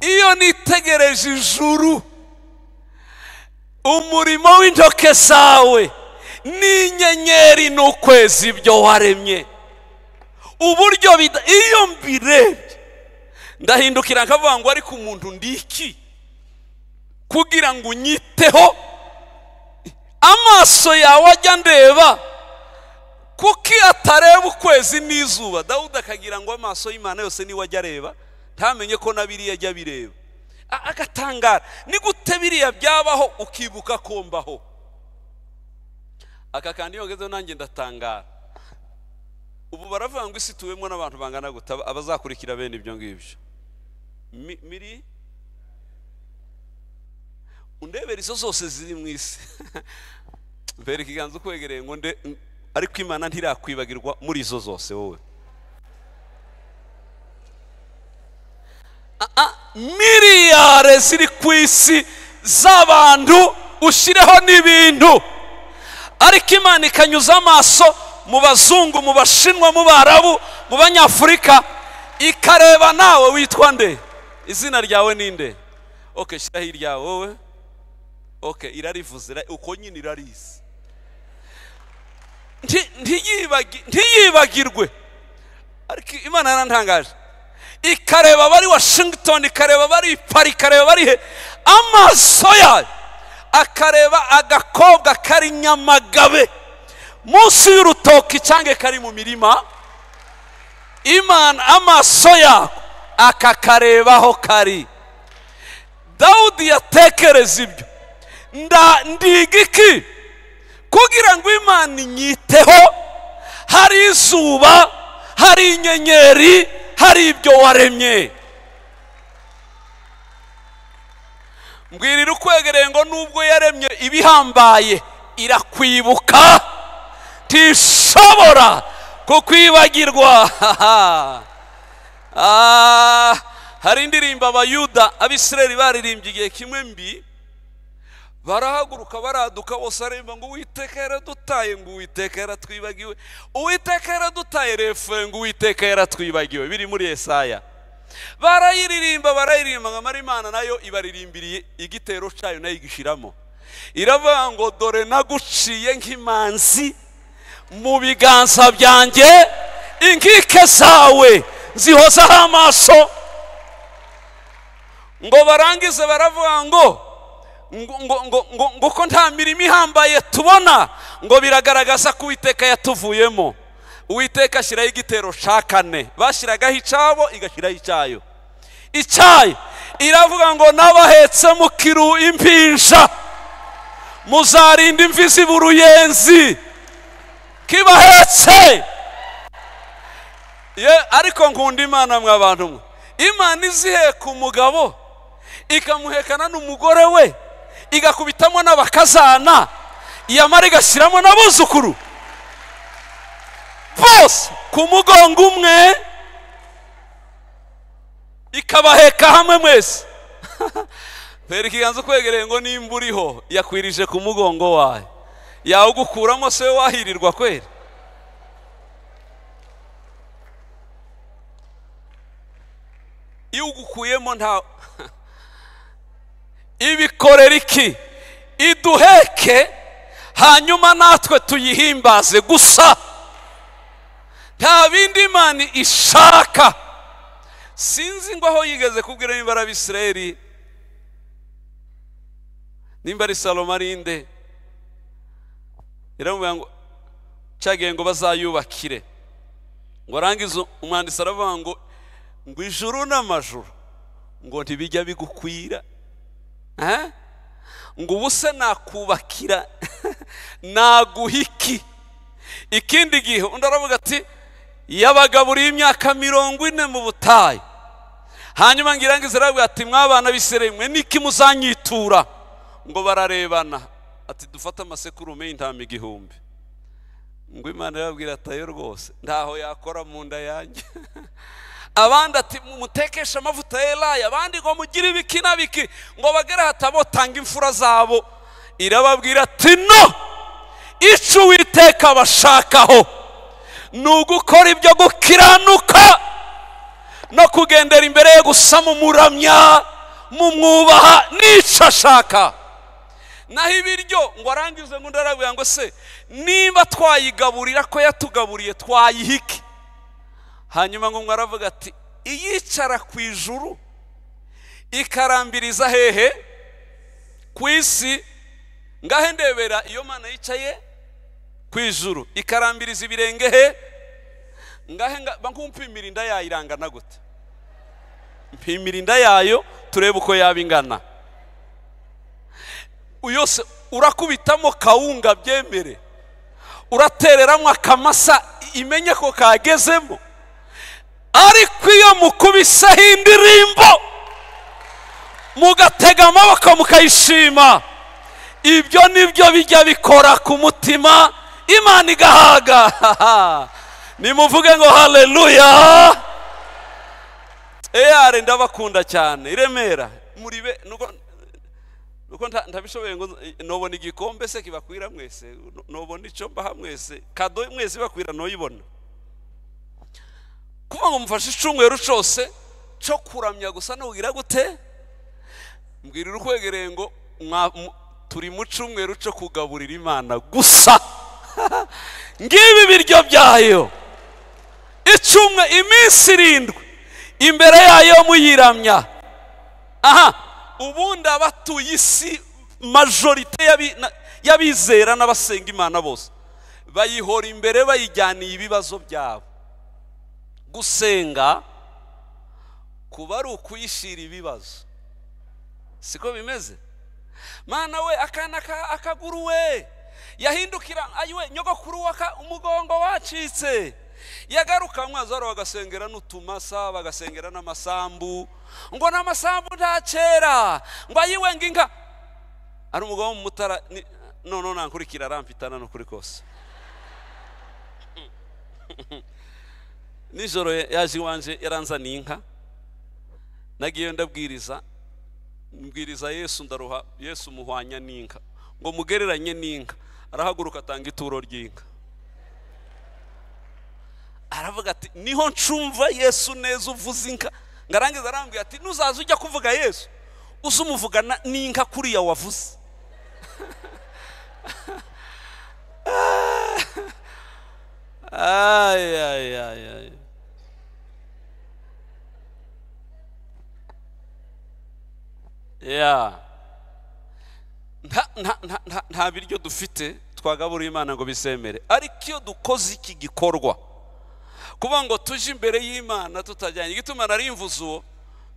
iyo nitegereje ijuru umurimo w'intoke zawe n'inyenyeri n'ukwezi ibyo waremye uburyo iyo mbirebye ndahindukira nkavuga ngo ariko umuntu ndiki kugira ngo unyiteho amaso yawe ajya andeba kuko atareba ukwezi n'izuba dawudi akagira ngo amaso y'imana yose niwe ajya areba ntamenye ko na biriya ajya bireba agatangara ni gute biriya byabaho ukibuka kumbaho aka kandi yongezeho nanjye ndatangara ubu baravuga ngo isi tuwemo n'abantu bangana guta abazakurikira bene ibyo ngibyo miri undebera izo zose ziri mu isi mbere ikiganza ukwegereye ngo nde ariko imana ntirakwibagirwa muri izo zose wowe miliyare ziri ku isi z'abantu ushyireho n'ibintu ariko imana ikanyuza amaso mu bazungu mu bashinwa mu barabu mu banyafurika ikareba nawe witwa nde izina ryawe ni nde oke shyiraho irya wowe oke irarivuze uko nyine irarizi ntiyibagirwe ariko imana yarantangaje ikareba abari washington ikareba abari pari ikareba abari he amaso yayo akareba agakobwa kari nyamagabe munsi y'urutoki cyangwa kari mu mirima imana amaso yako akakarebaho kari dawudi yatekereza ibyo ndiga iki kugira ngo imana inyiteho hari izuba hari inyenyeri hari ibyo waremye mbwirira ukwegere ngo nubwo yaremye ibihambaye irakwibuka ntishobora kukwibagirwa ah, hari indirimbo abayuda abisireri baririmbye igihe kimwe mbi barahaguruka baraduka bose aremba ngo uwiteka yaradutaye ngo uwiteka yaratwibagiwe uwiteka yaradutaye refe ngo uwiteka yaratwibagiwe biri muri esaya barayiririmba barayiririmba nka marimana nayo ibaririmbiriye igitero cyayo nayo igishiramo iravuga ngo dore naguciye nk'imanzi mu biganza byanjye inkike zawe zihozaho amaso ngo barangize baravuga ngo ngo ko nta mirimo ihambaye tubona ngo biragaragaza ko uwiteka yatuvuyemo uwiteka ashyiraho igitero cya kane bashyiragaho icyabo igashyiraho icyayo icyayi iravuga ngo n'abahetse kiru impinja muzarinda imvi ziba uruyenzi ye ariko nkunda imana mwe abantu mwe imana iziheka umugabo ikamuhekana n'umugore we igakubitamo n'abakazana iyamara igashyiramo n'abuzukuru bose ku mugongo umwe ikabaheka hamwe mwese mbere ikiganza ukwegereye ngo nimba uriho yakwirije ku mugongo wawe yawugukuramo se wahirirwa kwera iyo ugukuyemo nta ibikorera iki iduheke hanyuma natwe tuyihimbaze gusa nta bindi mani ishaka sinzi ngo aho yigeze kubwira niba ari abisirayeri nimba ari salomo iramubwira ngo cyagiye ngo bazayubakire ngo arangize umwanditsi aravuga ngo ngo ijuru n'amajuru ngo ntibijya bigukwira ngo ubuse nakubakira naguha iki ikindi gihe undi aravuga ati yabaga buriye imyaka mirongo ine mu butayu hanyuma ngirangiza aravuga ati mwabana biseremwe niki muzanyitura ngo bararebana ati dufate amasekurume y'intama igihumbi ngo imana irabwira atayo rwose ntaho yakora mu nda yanjye abandi ati mutekeshe amavuta y'elayi abandi ngo mugire ibiki na biki ngo bagere hatabo tanga imfura zabo irababwira ati no icyo uwiteka bashakaho ni ugukora ibyo gukiranuka no kugendera imbere ye gusa mu mumuramya mumwubaha n'icyo ashaka naho ibiryo ngo arangize ngo ndarabwira ngo se niba twayigaburira ko yatugaburiye twayihike hanyuma ngo aravuga ati iyicara ku ijuru ikarambiriza hehe ku isi ngahe ndebera iyo mana yicaye ku ijuru ikarambiriza ibirenge he ngahe nkumpimira inda yayo irangana gute mpimira inda yayo turebe uko yaba ingana yose urakubitamo kawunga byemere uratereramo akamasa imenye ko kagezemo ariko iyo mukubiseho indirimbo mugatega amaboko mukayishima ibyo ni nibyo bijya bikora ku mutima imana igahaga nimuvuge ngo hareruya eyare ndabakunda cyane i remera muribe nuko ntabishoboye ngo nubona igikombe se kibakwira mwese nubona icyo mbaha mwese kado mwese ibakwira ntuyibona kuvuga ngo icumweru cyose cyo kuramya gusa nubwira gute mbwirira ukwegereye ngo turi mu cyumweru cyo kugaburira imana gusa ngibi ibiryo byayo icumwe iminsi irindwi imbere yayo muyiramya aha ubundi abatuye isi majorite y'abizera n'abasenga imana bose bayihora imbere bayijyaniye ibibazo byabo gusenga kuba ari ukuyishyira ibibazo siko bimeze mwana we akana akaguru we yahindukira ayiwe nyogokuru waka umugongo wacitse yagaruka mwazaro bagasengera n'utumasa bagasengera n'amasambu ngo n'amasambu nta kera ngo ayiwe nginga ari umugabo w'umutara none ntakurikira arampitana n'ukuri kose nijoro yaje iwanje yaranzaniye inka nagiye ndabwiriza mbwiriza yesu ndaruha yesu muhwanya n'inka ngo mugereranye n'inka arahaguruka atanga ituro ry'inka aravuga ati niho ncumva yesu neza uvuze inka ngarangiza arambwiye ati nuzaza ujya kuvuga yesu uze umuvugana n'inka kuriya wavuze ay ay ay ay nta biryo dufite twagaburiye imana ngo bisemere ariko iyo dukoze iki gikorwa kuba ngo tuje imbere y'imana tutajyanye igituma narimvuze uwo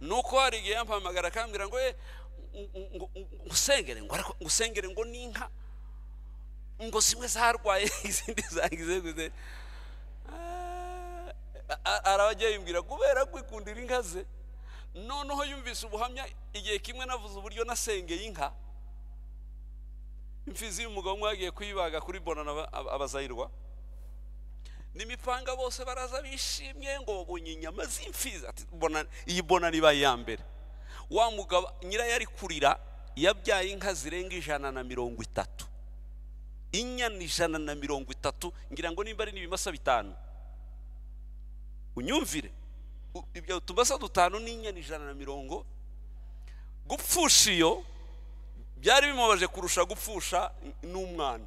ni uko hari igihe yampamagara akambwira ngo ye eh, ngusengere ngo ariko ngusengere ngo ni inka ngo zimwe zarwaye izindi zagize ah, arabajya yimbwira kubera kwikundira inka ze noneho yumvise ubuhamya igihe kimwe navuze uburyo nasengeye inka imfizi y'umugabo umwe yagiye kuyibaga kuri bonana abazayirwa n'imipanga bose baraza bishimye ngo babonye inyama z'imfizi iyi bonana iba iya mbere wa mugabo nyirayo ari kurira yabyaye inka zirenga ijana na mirongo itatu inyana ijana na mirongo itatu ngira ngo nimba ari n'ibimasa bitanu unyumvire ibyo tubasa dutanu n'inyana ijana na mirongo gupfusha iyo byari bimubaje kurusha gupfusha n'umwana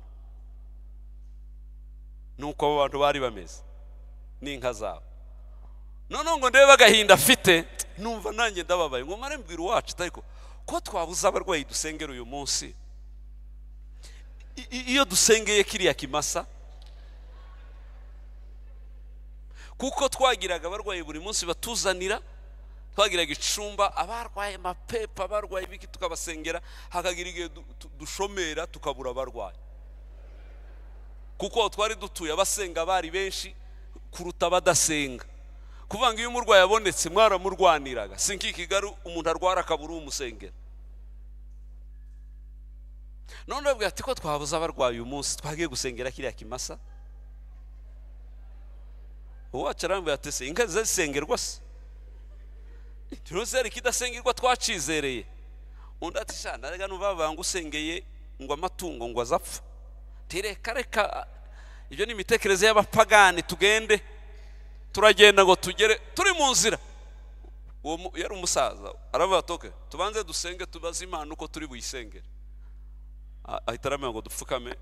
nuko abo bantu bari bameze n'inka zabo none ngo ndebe agahinda afite numva nanjye ndababaye ngo mare mbwira uwacu ariko ko twabuze abarwayi dusengera uyu munsi iyo dusengeye kiriya kimasa kuko twagiraga abarwayi buri munsi batuzanira twagiraga icumba abarwaye amapepa abarwaye ibiki tukabasengera hakagira igihe dushomera tukabura abarwayi kuko twari dutuye abasenga bari benshi kuruta abadasenga kuvuga ngo iyo umurwayi abonetse mwaramurwaniraga si nk'ikigali umuntu arwara akabura umusengera none babwira ati ko twabuze abarwayi uyu munsi twagiye gusengera kiriya kimasa ubu wacu arambuye atese inka zisengerwa se turuzere ikidasengerwa twacizereye undi ati shana reka nubavanga usengeye ngo amatungo ngo azapfa tereka reka ibyo ni imitekerereze y'abapagani tugende turagenda ngo tugere turi mu nzira uwo yari umusaza aravuga toke tubanze dusenge tubaze imana uko turi buyisengere ahita aramenya ngo dupfukame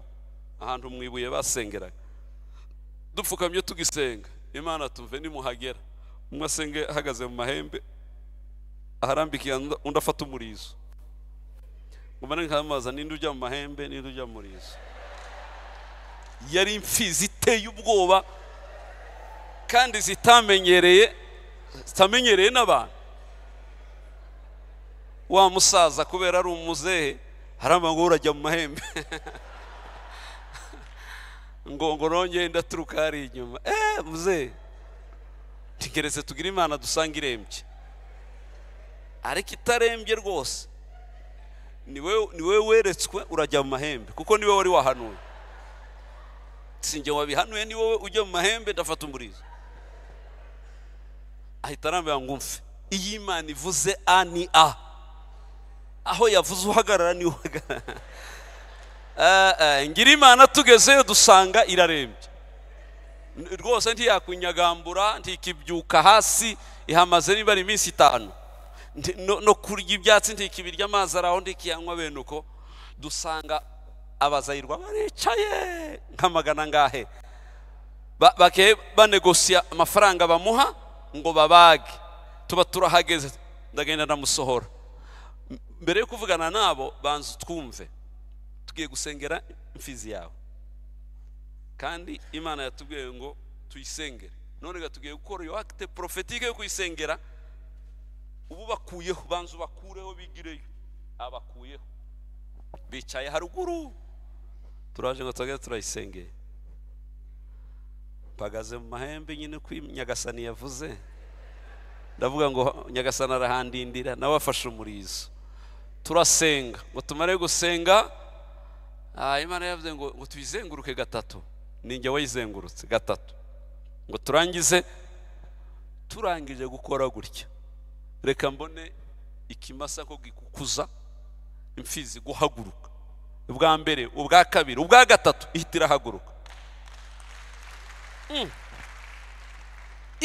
ahantu mu ibuye basengeraga dupfukamye tugisenga imana tuve nimuhagera umwe asenge ahagaze mu mahembe aharambikiye undi afata umurizo umubare nkamaza n'indi ujya mu mahembe n'indi ujya mu murizo yari imfizi iteye ubwoba kandi zitamenyereye zitamenyereye n'abantu wa musaza kubera ari umuzehe haramba ngo urajya mu mahembe ngo nongeye ndaturuka hari inyuma eee eh, muze ntikeretse tugire imana dusanga irembye ariko itarembye rwose ni wowe weretswe urajya mu mahembe kuko niwe wari wahanuye sinjye wabihanuye ni wowe ujya mu mahembe ndafata umurizo ahita arambwira ngo mfe iyi imana ivuze a ni a aho yavuze uhagarara niwe uhagarara Eh, eh, imana tugezeyo dusanga irarembye rwose ntiyakunyagambura ntikibyuka hasi ihamaze niba ari iminsi itanu no kurya ibyatsi ntikibirya amazi araho ntikiyanywa bene uko dusanga abazayirwa baricaye nk'amagana ngahe bake banegosiya amafaranga bamuha ngo babage tuba turahageze ndagenda ndamusohora mbere yo kuvugana nabo banza twumve tugiye gusengera imfizi yawe kandi imana yatubwiye ngo tuyisengere none tugiye gukora iyo akite porofetike yo kuyisengera ubu bakuyeho banza bakureho bigireyo abakuyeho bicaye haruguru turaje ngo tujye turayisengeye mpagaze mu mahembe nyine ko nyagasani yavuze ndavuga ngo nyagasani arahandindira nawe afashe umurizo turasenga ngo tumare gusenga Ah, imana yavuze ngo ngo tuyizenguruke gatatu ninjye wayizengurutse gatatu ngo turangize turangije gukora gutya reka mbone ikimasa ko gikukuza imfizi guhaguruka ubwa mbere ubwa kabiri ubwa gatatu ihita irahaguruka hmm.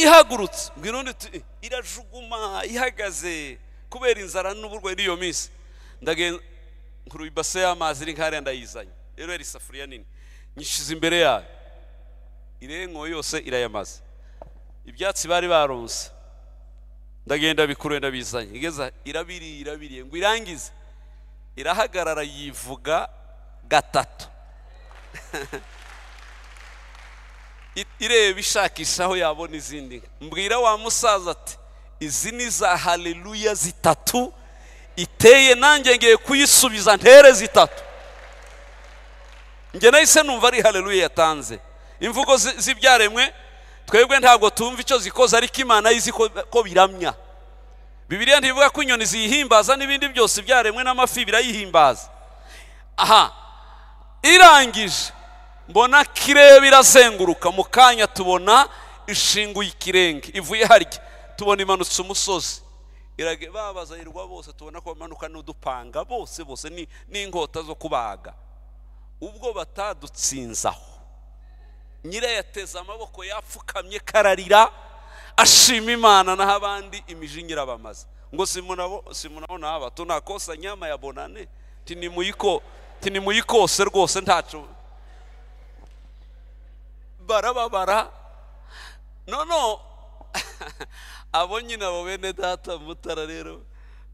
ihagurutse mbwironditi irajuguma ihagaze kubera inzara n'uburwayi n'iyo minsi ndagenda nkuru ibase y'amazi iri nk'ariya ndayizanye rero yari isafuriya nini nyishyize imbere yayo irengo yose irayamaze ibyatsi bari baronze ndagenda bikurura ndabizanye igeza irabiriye irabiriye ngo irangize irahagarara yivuga gatatu ireba ishakisha yabona izindi mbwira wa musaza ati izi ni za haleluya zitatu iteye nanjye ngiye kuyisubiza ntere zitatu njye nahise numva ari hareruye yatanze imvugo z'ibyaremwe twebwe ntabwo tumva icyo zikoze ariko imana yizi ko biramya bibiriya ntibivuga ko inyoni ziyihimbaza n'ibindi byose byaremwe n'amafi birayihimbaza aha irangije mbona kirere irazenguruka mu kanya tubona ishinguye ikirenge ivuye harya tubona imanutse umusozi iragabazayirwa bose tubona ko bamanuka n'udupanga bose bose n'inkota zo kubaga ubwo batadutsinzaho yateze amaboko yapfukamye kararira ashima imana naho abandi imijinya irabamaze ngo simunabona haba tunakosa nyama ya bonane tinimuyikose rwose ntacu barababara no abo nyine abo bene data mutara rero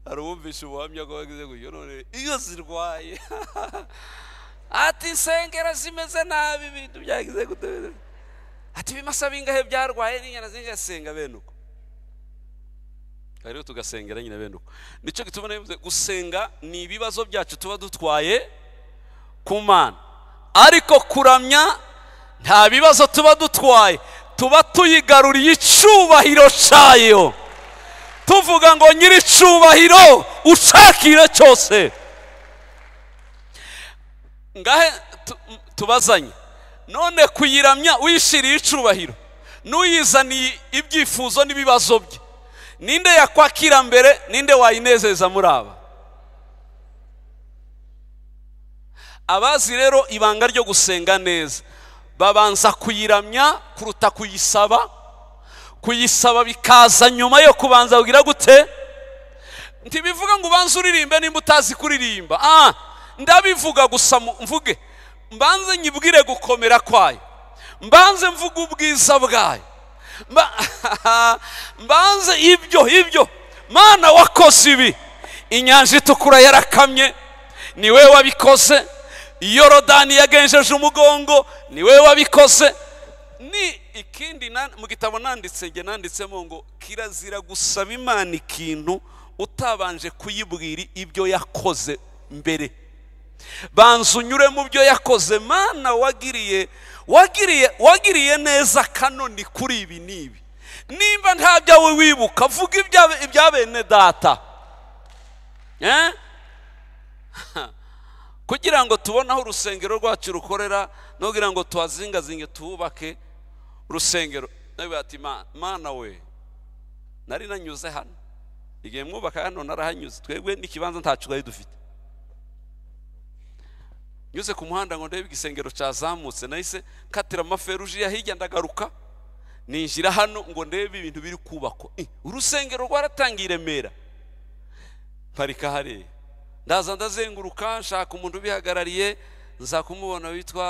hari uwumvishe ubuhamya ko bagize ngo none iyo zirwaye ati insengero zimeze nabi ibintu byagize gutera ati ibimasa bingahe byarwaye n'inyana zingasenga bene uko rero tugasengera nyine bene uko nicyo gituma nabivuze gusenga ni ibibazo byacu tuba dutwaye ku mana ariko kuramya nta bibazo tuba dutwaye tuba tuyigaruriye icyubahiro cyayo tuvuga ngo nyir'icyubahiro ushakire cyose ngahe tubazanye none kuyiramya wishyiriye icyubahiro n'uyizaniye ibyifuzo n'ibibazo bye ninde yakwakira mbere ninde wayinezeza muri aba abazi rero ibanga ryo gusenga neza babanza kuyiramya kuruta kuyisaba kuyisaba bikaza nyuma yo kubanza kugira gute ntibivuga ngo ubanze uririmbe nimba utazi kuririmba aha ndabivuga gusa mvuge mbanze nyibwire gukomera kwayo mbanze mvuge ubwiza bwayo mbanze ibyo ibyo mana wakoze ibi inyanja itukura yarakamye niwe wabikoze yorodani yagenjeje umugongo ni wowe wabikoze ni ikindi mu gitabo nanditse njye nanditsemo ngo kirazira gusaba imana ikintu utabanje kuyibwira ibyo yakoze mbere banza unyure mu byo yakoze mana wagiriye wagiriye wagiriye neza kanoni kuri ibi n'ibi nimba nta byawe wibuka vuga ibya bene data eh? kugira ngo tubone aho urusengero rwacu rukorera no kugira ngo tuhazingazinge tubake urusengero nawe bati mana we nari nanyuze hano igihe mwubaka hano narahanyuze twebwe n'ikibanza ntacu twari dufite nyuze ku muhanda ngo ndebe igisengero cyazamutse nahise katira amaferujiya hirya ndagaruka ninjira hano ngo ndebe ibintu biri kubakwa eh, urusengero rwaratangiye i remera parika hariya ndaza ndazenguruka nshaka umuntu ubihagarariye nza kumubona witwa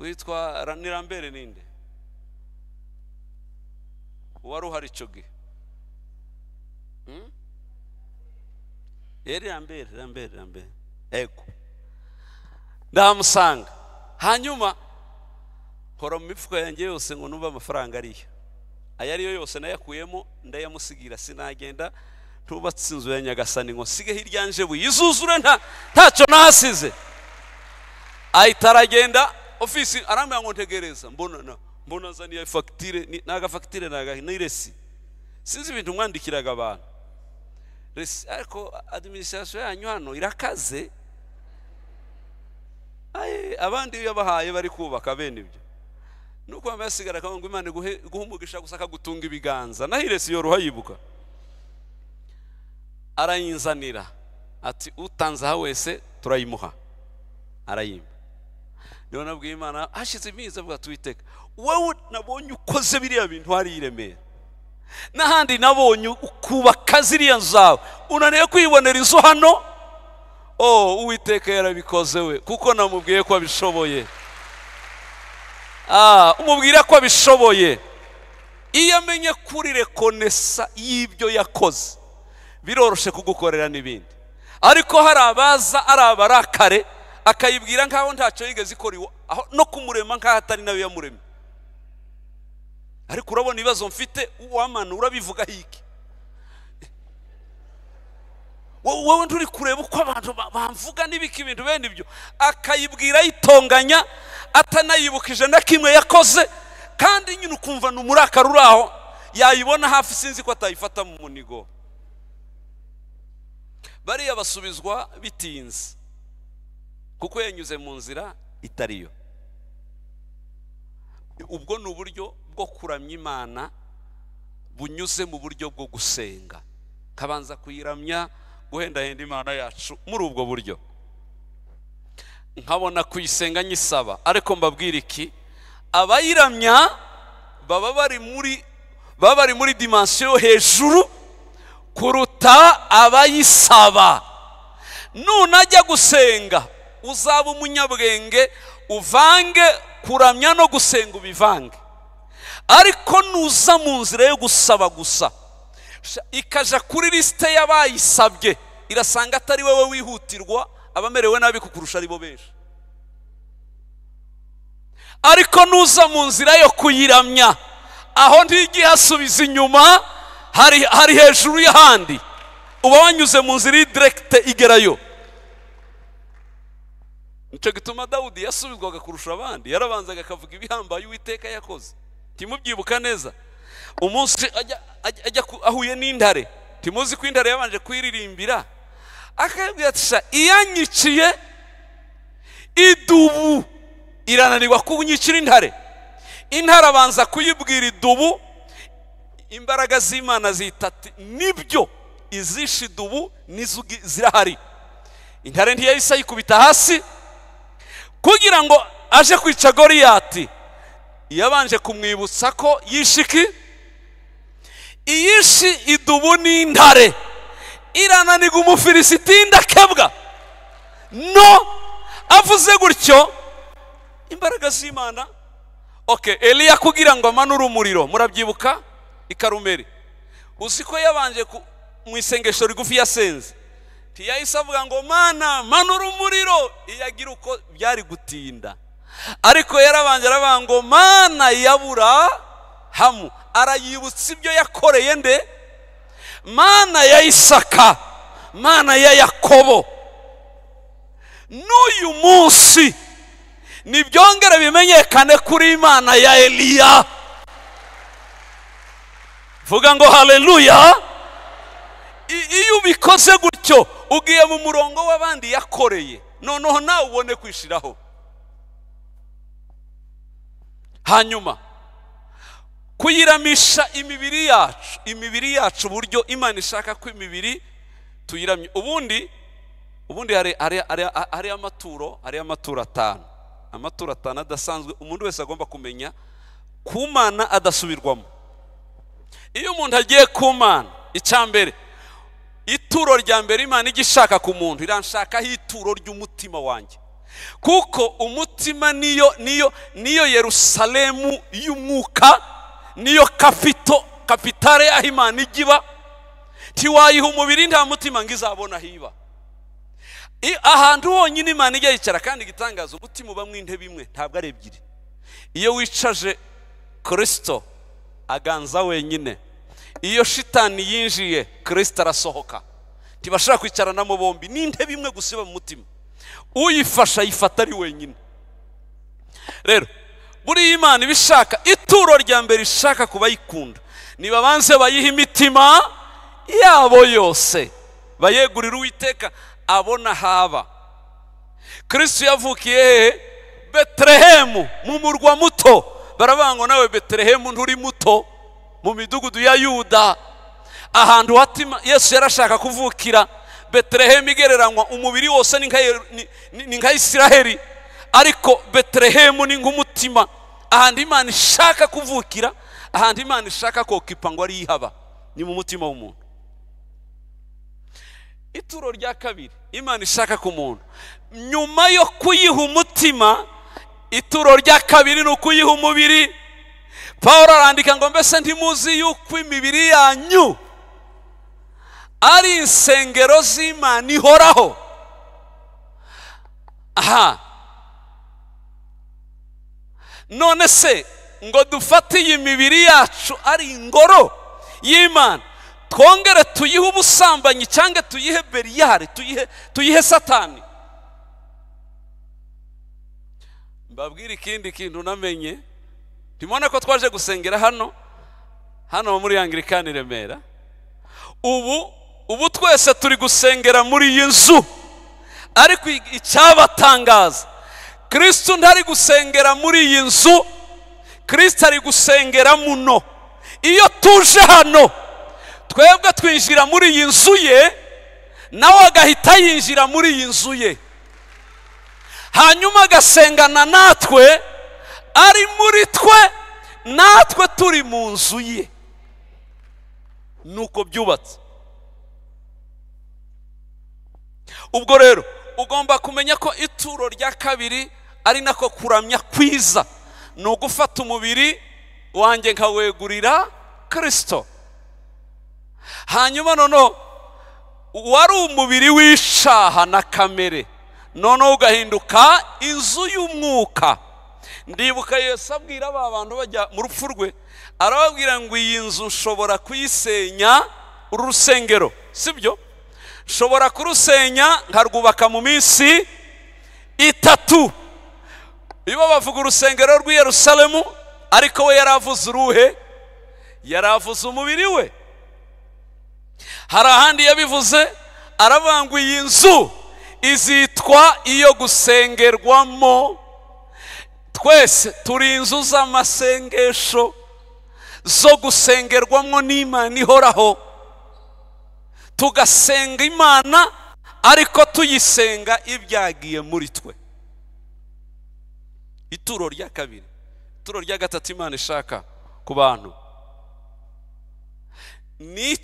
witwa nirambere ninde wari uhari icyo gihe hmm? yari rambere rambere rambere ego ndamusanga hanyuma nkora mu mifuka yanjye yose ngo numve amafaranga ariyo ayo ariyo yose nayakuyemo ndayamusigira sinagenda ntubatse inzu ya nyagasani ngo nsige hirya nje buyizuzure ntacyo nahasize ahita aragenda ofisi arambwira ngo ntegereza mbona mbona azaniye fagitire ni agafagitire ni sinzi ibintu mwandikiraga abantu resi ariko adiminisitirasiyo yanyu hano irakaze abandi iyo bahaye bari kubaka bene ibyo nuko bambaye asigara akavuga imana iguhe umugisha gusa akagutunga ibiganza naho resi yoroha yibuka arayinzanira ati utanze aha wese turayimuha arayimba niba nabwiye imana hashize iminsi avuga tuwiteka wowe nabonye ukoze biriya bintu hari i remera n'ahandi nabonye ukubaka ziriya nzu zawe unaniwe kwibonera izo hano oh uwiteka yarabikoze we kuko namubwiye ko abishoboye ah umubwira ko abishoboye iyo amenye kuri rekonesa y'ibyo yakoze biroroshe kugukorera n'ibindi ariko hari abaza ari abarakare akayibwira nk'aho ntacyo yigeze ikora no kumurema nk'aho atari nawe yamuremye ariko urabona ibibazo mfite uwamanura urabivuga hike wowe nturi kureba uko abantu bamvuga n'ibiki ibintu bene ibyo akayibwira ayitonganya atanayibukije na kimwe yakoze kandi nyine ukumva ni umurakara uri aho yayibona hafi sinzi ko atayifata mu munigo bariya basubizwa bitinze kuko yanyuze mu nzira itariyo ubwo ni uburyo bwo kuramya imana bunyuze mu buryo bwo gusenga kabanza kuyiramya guhendahenda imana yacu muri ubwo buryo nkabona kuyisenga nyisaba ariko mbabwira iki abayiramya baba bari muri baba bari muri dimansiyo hejuru kuruta abayisaba nunajya gusenga uzaba umunyabwenge uvange kuramya no gusenga ubivange ariko nuza mu nzira yo gusaba gusa ikajya kuri lisite y'abayisabye irasanga atari wowe wihutirwa abamerewe nabi kukurusha ari bo benshi ariko nuza mu nzira yo kuyiramya aho ntigihe asubiza inyuma hari hejuru y'ahandi uba wanyuze mu nzira iri direkite igerayo nicyo gituma dawudi yasubizwaga kurusha abandi yarabanzaga akavuga ibihambaye uwiteka yakoze timubyibuka neza umunsi ajya ahuye n'intare timuzi ko intare yabanje kuyiririmbira akabwira ati iyanyiciye idubu irananirwa kunyicira intare intare abanza kuyibwira idubu imbaraga z'imana zita ati nibyo izishidubu n'iz'ubu zirahari intare ntiyahise ayikubita hasi kugira ngo aje kwica goriyati yabanje kumwibutsa ko yishiki iyishi idubu n'intare irananiga umufilisiti ndakebwa no avuze gutyo imbaraga z'imana oke eliya kugira ngo amanure umuriro murabyibuka i karumeri uzi ko yabanje mu isengesho rigufi yasenze ntiyahise avuga ngo mana manura umuriro iyagira uko byari gutinda ariko yarabanje aravuga ngo mana yabura hamu arayibutsa ibyo yakoreye nde mana ya isaka mana ya yakobo n'uyu munsi nibyongere bimenyekane kuri imana ya eliya vuga ngo haleluya iyo ubikoze gutyo ugiye mu murongo w'abandi yakoreye noneho nawe ubone kwishiraho hanyuma kuyiramisha imibiri yacu imibiri yacu uburyo imana ishaka ko imibiri tuyiramye ubundi ubundi hari amaturo hari amaturo atanu amaturo atanu adasanzwe umuntu wese agomba kumenya ku mana adasubirwamo iyo umuntu agiye kumana mana icya mbere ituro rya mbere imana ijya ishaka ku muntu iranshakaho ituro ry'umutima wanjye kuko umutima niyo niyo niyo yerusalemu y'umwuka niyo kapito kapitare aho imana ijya iba ntiwayiha umubiri nta mutima ngo izabona hiba ahantu honyine imana ijya yicara kandi igitangaza umutima uba mu intebe imwe ntabwo ari ebyiri iyo wicaje kirisito aganza wenyine iyo shitani yinjiye kirisita arasohoka ntibashobora kwicaranamo bombi n'intebe imwe gusiba mu mutima uyifasha ayifata ari wenyine rero buriya imana ibishaka ituro rya mbere ishaka kubayikunda ntibabanze bayiha imitima yabo yose bayegurira uwiteka abona haba kirisitu yavukiye beterehemu mu murwa muto baravuga ngo nawe betelehemu nturi muto mu midugudu ya yuda ahantu hatima yesu yarashaka kuvukira beterehemu igereranywa umubiri wose ni nka isiraheli ariko beterehemu ni nk'umutima ahantu imana ishaka kuvukira ahantu imana ishaka kokipa ngo ariyo ihaba ni mu mutima w'umuntu ituro rya kabiri imana ishaka ku muntu nyuma yo kuyiha umutima ituro rya kabiri ni ukuyiha umubiri paul arandika ngo mbese ntimuzi yuko imibiri yanyu ari insengero z'imana ihoraho aha none se ngo dufate iyi mibiri yacu ari ingoro y'imana twongere tuyihe ubusambanyi cyangwa tuyihe beriyari tuyihe satani mbabwire ikindi kintu unamenye ntibona ko twaje gusengera hano hano muri angirikani remera ubu ubu twese turi gusengera muri iyi nzu ariko icyabatangaza kirisitu ntari gusengera muri iyi nzu kirisita ari gusengera muno iyo tuje hano twebwe twinjira muri iyi nzu ye nawe agahita yinjira muri iyi nzu ye hanyuma agasengana natwe ari muri twe natwe turi mu nzu ye ni uko byubatse ubwo rero ugomba kumenya ko ituro rya kabiri ari nako kuramya kwiza ni ugufata umubiri wanjye nkawegurira kirisito hanyuma noneho wari umubiri w'ishaha na kamere noneho ugahinduka inzu y'umwuka ndibuka yesu abwira aba bantu bajya mu rupfu rwe arababwira ngo iyi nzu ushobora kuyisenya urusengero rusengero sibyo ushobora kurusenya nkarwubaka mu minsi itatu iyo bavuga urusengero rw'i Yerusalemu ariko we yaravuze uruhe yaravuze umubiri we hari ahandi yabivuze aravuga iyi nzu izitwa iyo gusengerwamo twese turi inzu z'amasengesho zo gusengerwamo n'imana ihoraho tugasenga imana ariko tuyisenga ibyagiye muri twe ituro rya kabiri ituro rya gatatu imana ishaka ku bantu ni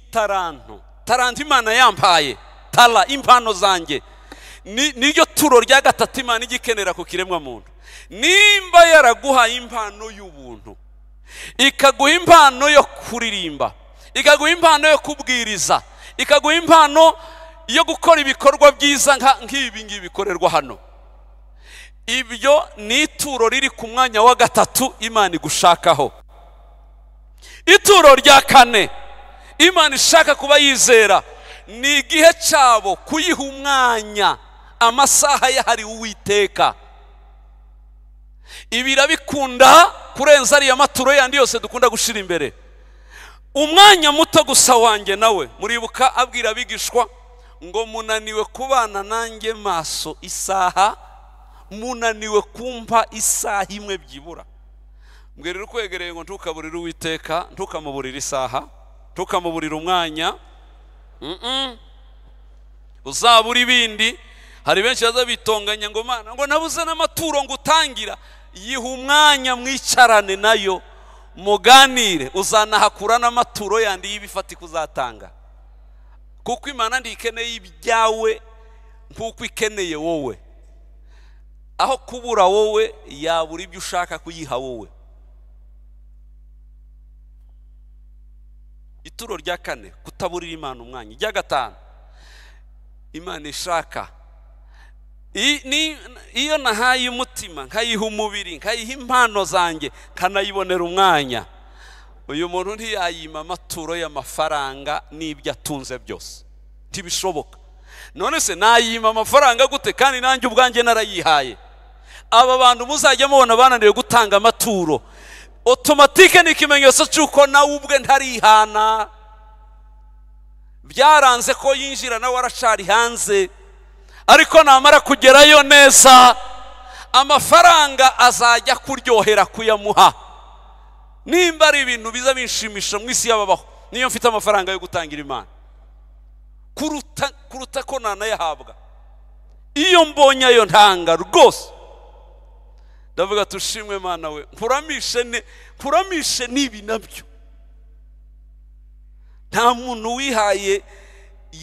itaranto taranta imana yampaye tara impano zanjye niryo turo rya gatatu imana ijya ikenera ku kiremwa muntu nimba yaraguhaye impano y'ubuntu ikaguha impano yo kuririmba ikaguha impano yo kubwiriza ikaguha impano yo gukora ibikorwa byiza nk'ibi ngibi bikorerwa hano ibyo ni ituro riri ku mwanya wa gatatu imana igushakaho ituro rya kane imana ishaka kuba yizera ni igihe cyabo kuyiha umwanya amasaha yahariwe uwiteka ibi irabikunda kurenza ariya maturo yandi yose dukunda gushyira imbere umwanya muto gusa wanjye nawe muribuka abwira abigishwa ngo munaniwe kubana nanjye maso isaha munaniwe kumpa isaha imwe byibura mbwira ukwegereye ngo ntukaburire uwiteka ntukamuburire isaha ntukamuburire umwanya uzabura ibindi hari benshi baza ngo mana ngo nabuze n'amaturo ngo utangira yiha umwanya mwicarane nayo muganire uzanahakura n'amaturo yandi y'ibifatika uzatanga kuko imana ndikeneye ibyawe nk'uko ikeneye wowe aho kubura wowe yabura ibyo ushaka kuyiha wowe ituro rya kane kutaburira imana umwanya irya gatanu imana ishaka iyo nahaye umutima nkayiha umubiri nkayiha impano zanjye nkanayibonera umwanya uyu muntu ntiyayima amaturo y'amafaranga n'ibyo atunze byose ntibishoboka none se nayima amafaranga gute kandi nanjye ubwanjye narayihaye aba bantu muzajya mubona bananiwe gutanga amaturo otomatike ni ikimenyetso cy'uko nawe ubwe ntarihana byaranze ko yinjira nawe aracari hanze ariko namara kugerayo neza amafaranga azajya kuryohera kuyamuha nimba ari ibintu biza bishimisha mu isi y'ababaho niyo mfite amafaranga yo gutangira imana kuruta kuruta ko nanayahabwa iyo mbonye ayo ntanga rwose ndavuga tushimwe mwana we nkuramishe n'ibi nabyo nta muntu wihaye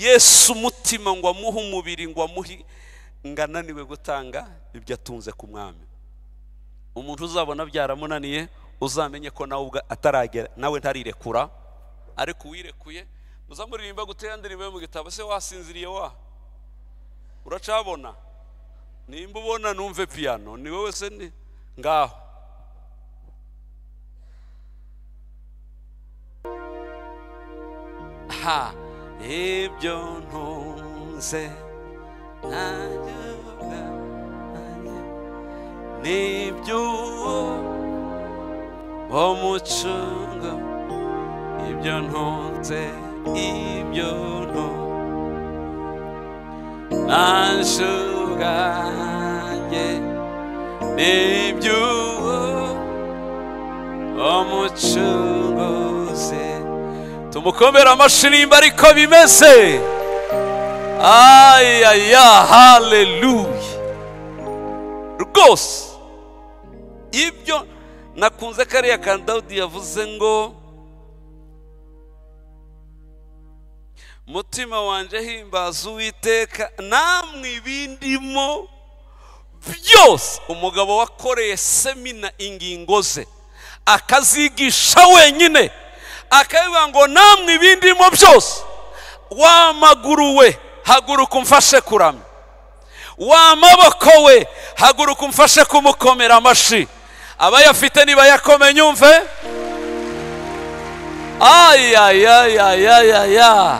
yesu umutima ngo amuhe umubiri ngo amuhe ngo ananiwe gutanga ibyo atunze ku mwami umuntu uzabona byaramunaniye uzamenye ko nawe ubwo ataragera nawe ntarirekura ariko uwirekuye muzamuririmba gutera ndirimbo yo mu gitabo se wasinziriye wa uracabona nimba ubona numve piyano ni wowe se ni ngaho ha ibyo ntunze ntayoga n'iby'uwo wo mucunga ibyo ntunze ibyo ntunze nta n'iby'uwo umucunguzi tumukomere amashirimba ariko bimeze ayaya haleluya rwose ibyo nakunze kariya kantu yavuze ngo mutima wanjye himbaza uwiteka namwe ibindimo byose umugabo wakoreye semina ingingo ze akazigisha wenyine akabivuga ngo namwe ibindi birimo byose wamaguru we haguruka umfashe kuramya wamaboko we haguruka umfashe kumukomera amashi abayafite niba nibayakome nyumve ayayayayaya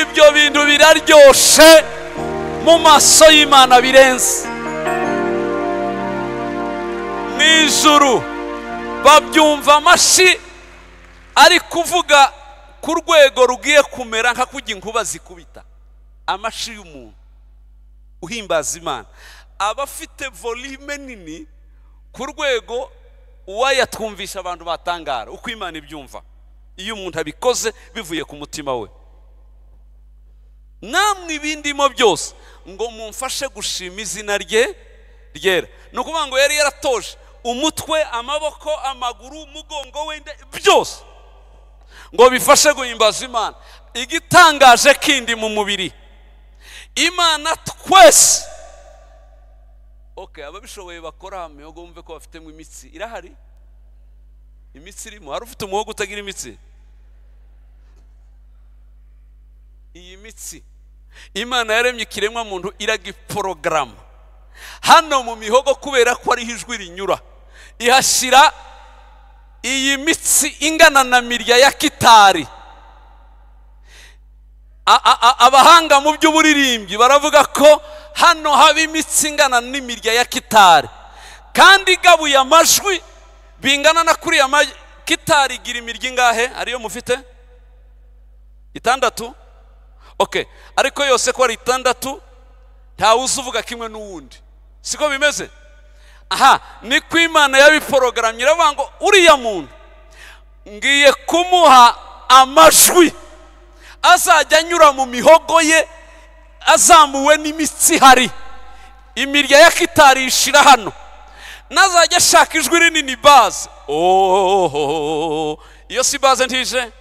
ibyo bintu biraryoshe mu maso y'imana birenze ijuru babyumva amashyi ari kuvuga ku rwego rugiye kumera nka kujya inkuba zikubita amashyi y'umuntu uhimbaza imana abafite afite volume nini ku rwego uwayatwumvisha abantu batangara uko imana ibyumva iyo umuntu abikoze bivuye ku mutima we namwe ibindimo byose ngo mumfashe gushima izina rye ryera ni ukuvuga ngo yari yaratoje umutwe amaboko amaguru umugongo wenda byose ngo bifashe guhimbaza imana igitangaje kindi mu mubiri imana twese ababishoboye bakora hamiyogo bumve ko bafitemo imitsi irahari imitsi irimo hari ufite umuhogo utagira imitsi iyi mitsi imana yaremye ikiremwa muntu iragiporogaramu hano mu mihogo kubera ko ariho ijwi rinyura ihashyira iyi mitsi ingana na mirya ya kitari abahanga mu by'uburirimbyi baravuga ko hano haba imitsi ingana n'imirya ya kitari kandi igabuye amajwi bingana na kuriya kitari igira imirya ingahe ariyo mufite itandatu oke ariko yose ko ari itandatu ntawe uzi uvuga kimwe n'uwundi siko bimeze aha ni niko imana yabiporogaramye iravuga ngo uriya muntu ngiye kumuha amajwi azajya anyura mu mihogo ye azamuwe n'imitsi ihari imirya yakitarishira hano nazajya ashaka ijwi rinini baze oho iyo si baze ntije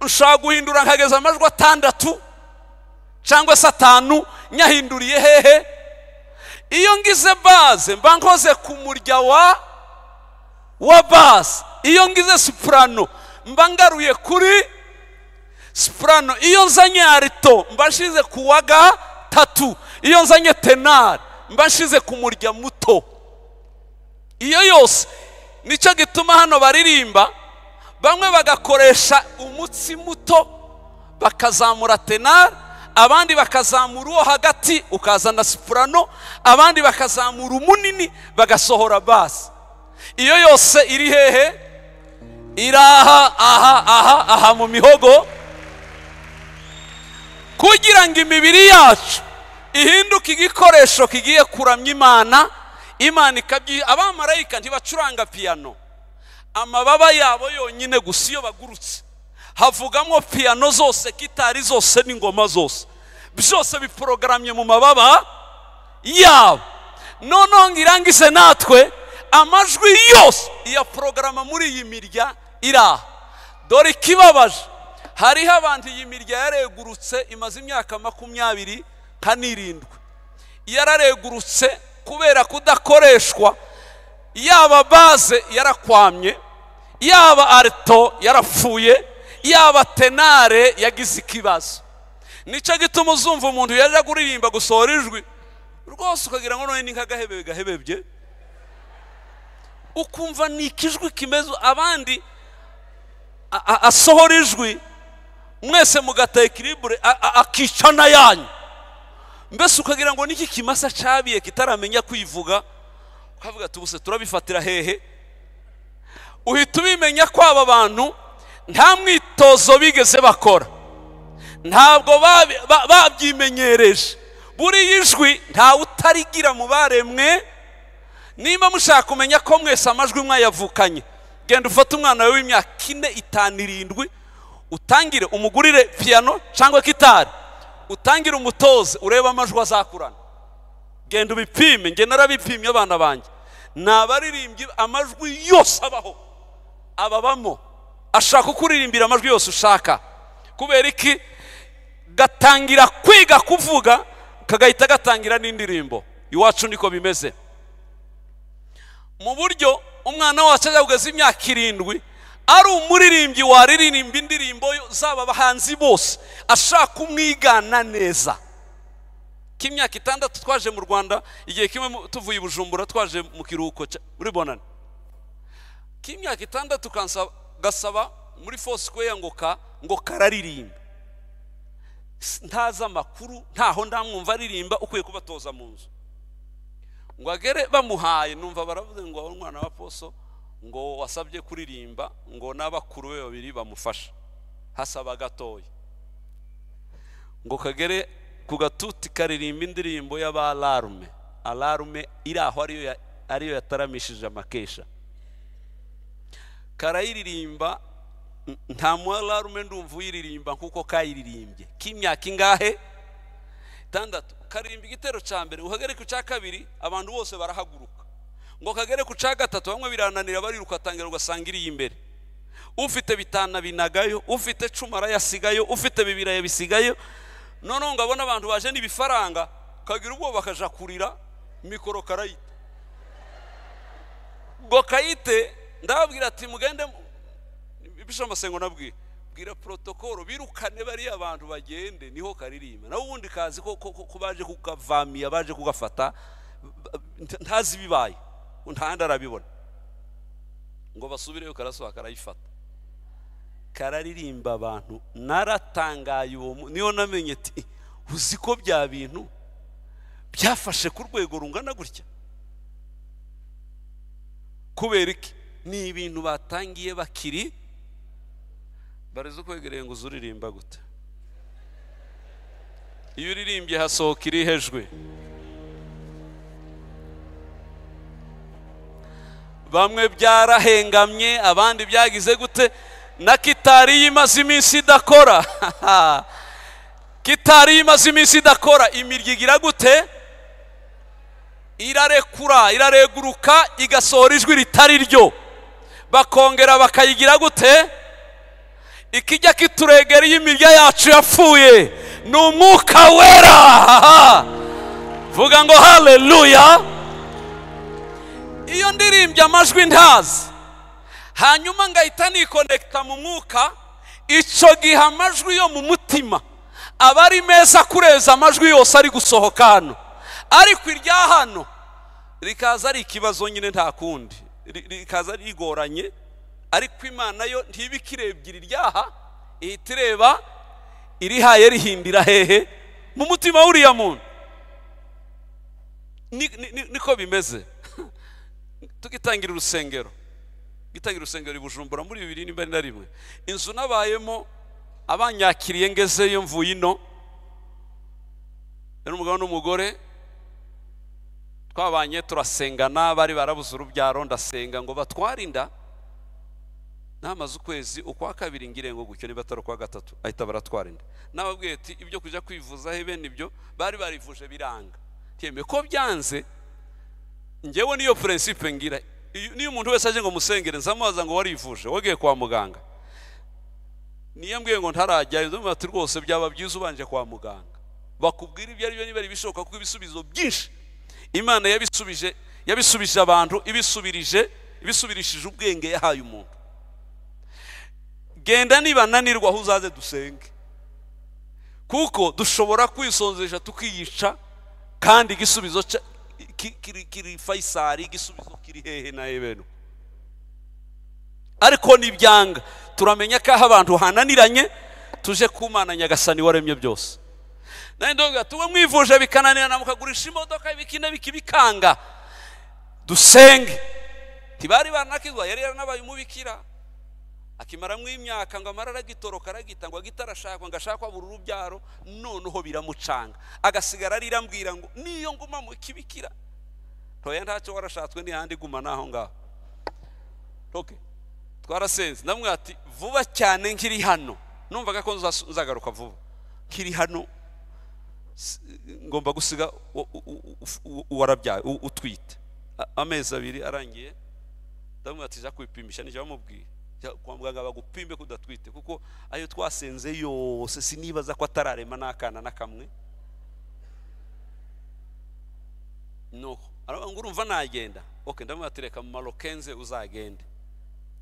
ushaka guhindura nkageza amajwi atandatu cyangwa se atanu nyahinduriye hehe iyo ngize baze mba nkoze ku murya wa wa baze iyo ngize sipurano mba ngaruye kuri sipurano iyo nzanye arito mba nshize ku wa gatatu iyo nzanye tenari mbashize nshize ku murya muto iyo yose nicyo gituma hano baririmba bamwe bagakoresha umutsi muto bakazamura tenari abandi bakazamura uwo hagati ukazana sipurano abandi bakazamura umunini bagasohora basi iyo yose iri hehe iri aha aha aha aha mu mihogo kugira ngo imibiri yacu ihinduke igikoresho kigiye kuramya imana imana ikabyiha abamarayika ntibacuranga piyano amababa yabo yonyine gusa iyo bagurutse havugamo piyano zose gitari zose n'ingoma zose byose biporogaramye mu mababa yabo noneho ngirangize natwe amajwi yose iya porogaramu muri iyi mirya iri dore ikibabaje hariho abantu iyi mirya yaregurutse imaze imyaka makumyabiri kanirindwi yararegurutse kubera kudakoreshwa yaba baze yarakwamye yaba arito yarapfuye yaba tenare yagize ikibazo nicyo gituma uzumva umuntu yajya kuririmba gusohora ijwi rwose ukagira ngo none ni nk'agahebebe gahebebye ukumva ni ikijwi kimeze abandi asohora ijwi mwese mugatekeribure akica n'ayanyu mbese ukagira ngo n'iki kimasa cyabiye kitaramenya kwivuga ukavuga tubuse turabifatira hehe uhita ubimenya ko aba bantu nta mwitozo bigeze bakora ntabwo babyimenyereje buriya ijwi ntawe utarigira mu baremwe niba mushaka kumenya ko mwese amajwi mwayavukanye genda ufate umwana we w'imyaka ine itanu irindwi utangire umugurire piyano cyangwa gitari utangire umutoze urebe amajwi azakurana genda ubipime ngena narabipimye abana banjye ni abaririmbyi amajwi yose abaho ababamo ashaka ukuririmbira amajwi yose ushaka kubera iki gatangira kwiga kuvuga kagahita gatangira n'indirimbo iwacu niko bimeze mu buryo umwana wacu ajya kugeza imyaka irindwi ari umuririmbyi wariririmba indirimbo zaba abahanzi bose ashaka umwigana neza k'imyaka itandatu twaje mu rwanda igihe kimwe tuvuye i bujumbura twaje mu kiruhuko muri bonane k'imyaka itandatu kansaba ugasaba muri fosifeya ngo ka ngo kararirimba ntazi amakuru ntaho ndamwumva aririmba ukwiye kubatoza mu nzu ngo agere bamuhaye numva baravuze ngo aho umwana wa poso ngo wasabye kuririmba ngo n'abakuru be babiri bamufasha hasaba gatoya ngo kagere ku gatuti karirimba indirimbo y'abararume ararume iri aho ariyo yataramishije amakesha karayiririmba nta mwararume ndumva uyiririmba nk'uko kayiririmbye k'imyaka ingahe itandatu karirimba igitero cya mbere ngo kagereke icya kabiri abantu bose barahaguruka ngo ku icya gatatu bamwe birananira bariruka atangira ugasanga iri imbere ufite bitana binagayo ufite cumara yasigayo ufite bibiri yabisigayo noneho ngo abone abantu baje n'ibifaranga kagira ubwoba akaja kurira mikoro karayita ngo kayite ndababwira ati mugende ibishamasengo nabwiye bwira porotokoro birukane bariya bantu bagende niho karirimba nawe ubundi kazi ko baje kukavamiya baje kugafata ntazi ibibaye ntahandi arabibona ngo basubireyo karasuha karayifata kararirimba abantu naratangaye uwo niyo namenye ati uzi ko bya bintu byafashe ku rwego rungana gutya kubera iki ni ibintu batangiye bakiri baraza ukwegereye ngo uzuririmba gute iyo uririmbye hasohoka irihejwe bamwe byarahengamye abandi byagize gute na kitari y'imaze iminsi idakora kitari y'imaze iminsi idakora imiryi igira gute irarekura irareguruka igasohora ijwi ritari ryo bakongera bakayigira gute ikijya kituregera iyo imirya yacu yapfuye ni umwuka wera vuga ngo haleluya iyo ndirimbye amajwi ntazi hanyuma ngahita nikonekita mu mwuka icyo gihe amajwi yo mu mutima aba ari meza kureza amajwi yose ari gusohoka hano ariko irya hano rikaza ari ikibazo nyine nta kundi rikaza rigoranye ariko imana yo ntibike irebye iryaha ihita ireba irihaye rihindira hehe mu mutima w'uriya muntu niko bimeze tugitangira urusengero gitangira urusengero i bujumbura muri bibiri nimba na rimwe inzu nabayemo abanyakiriye ngezeyo mvuye ino umugabo n'umugore twabanye turasengana bari barabuze urubyaro ndasenga ngo batware inda namaze ukwezi ukwa kabiri ngire ngo gucyo niba atari ukwa gatatu ahita baratwara inda nababwiye ati ibyo kujya kwivuza he bene ibyo bari barivuje biranga ntiyemeye ko byanze ngewe niyo purensipe ngira niyo umuntu wese aje ngo musengere nzamubaza ngo warivuje wagiye kwa muganga niyo mbwiye ngo ntarajyayo nzamubwira ati rwose byaba byiza ubanje kwa muganga bakubwira ibyo ari byo niba ari ibishoboka kuko ibisubizo byinshi imana yabisubije yabisubije abantu ibisubirije ibisubirishije ubwenge yahaye umuntu genda niba nanirwa aho uzaze dusenge kuko dushobora kwisonzesha tukiyica kandi igisubizo kiri fayisari igisubizo kiri hehe na ebenu ariko ntibyanga turamenya ko aho abantu hananiranye tuje kumana nyagasani waremye byose ndabona tuba mwivuje bikananirana mukagurisha imodoka ibikina bikibikanga dusenge ntibari banakigwa yari yaranabaye umubikira akimaramo imyaka ngo amara aragitoroka aragita ngo agita arashakwa ngo ashakwa buri urubyaro noneho biramucanga agasigara arirambwira ngo niyo nguma mu kibikira ntoya ntacyo warashatswe n'ihandi guma naho ngaho twarasenze namwe ati vuba cyane nkiri hano numvaga ko nzagaruka vuba nkiri hano ngomba gusiga uwarabyaye utwite amezi abiri arangiye ndamubwira ati kwipimisha nicyo bamubwiye kwa muganga bagupimbe kudatwite kuko ayo twasenze yose sinibaza ko atararema n'akana na kamwe no ngo urumva nagenda oke ndamwatereka mu marokenze uzagende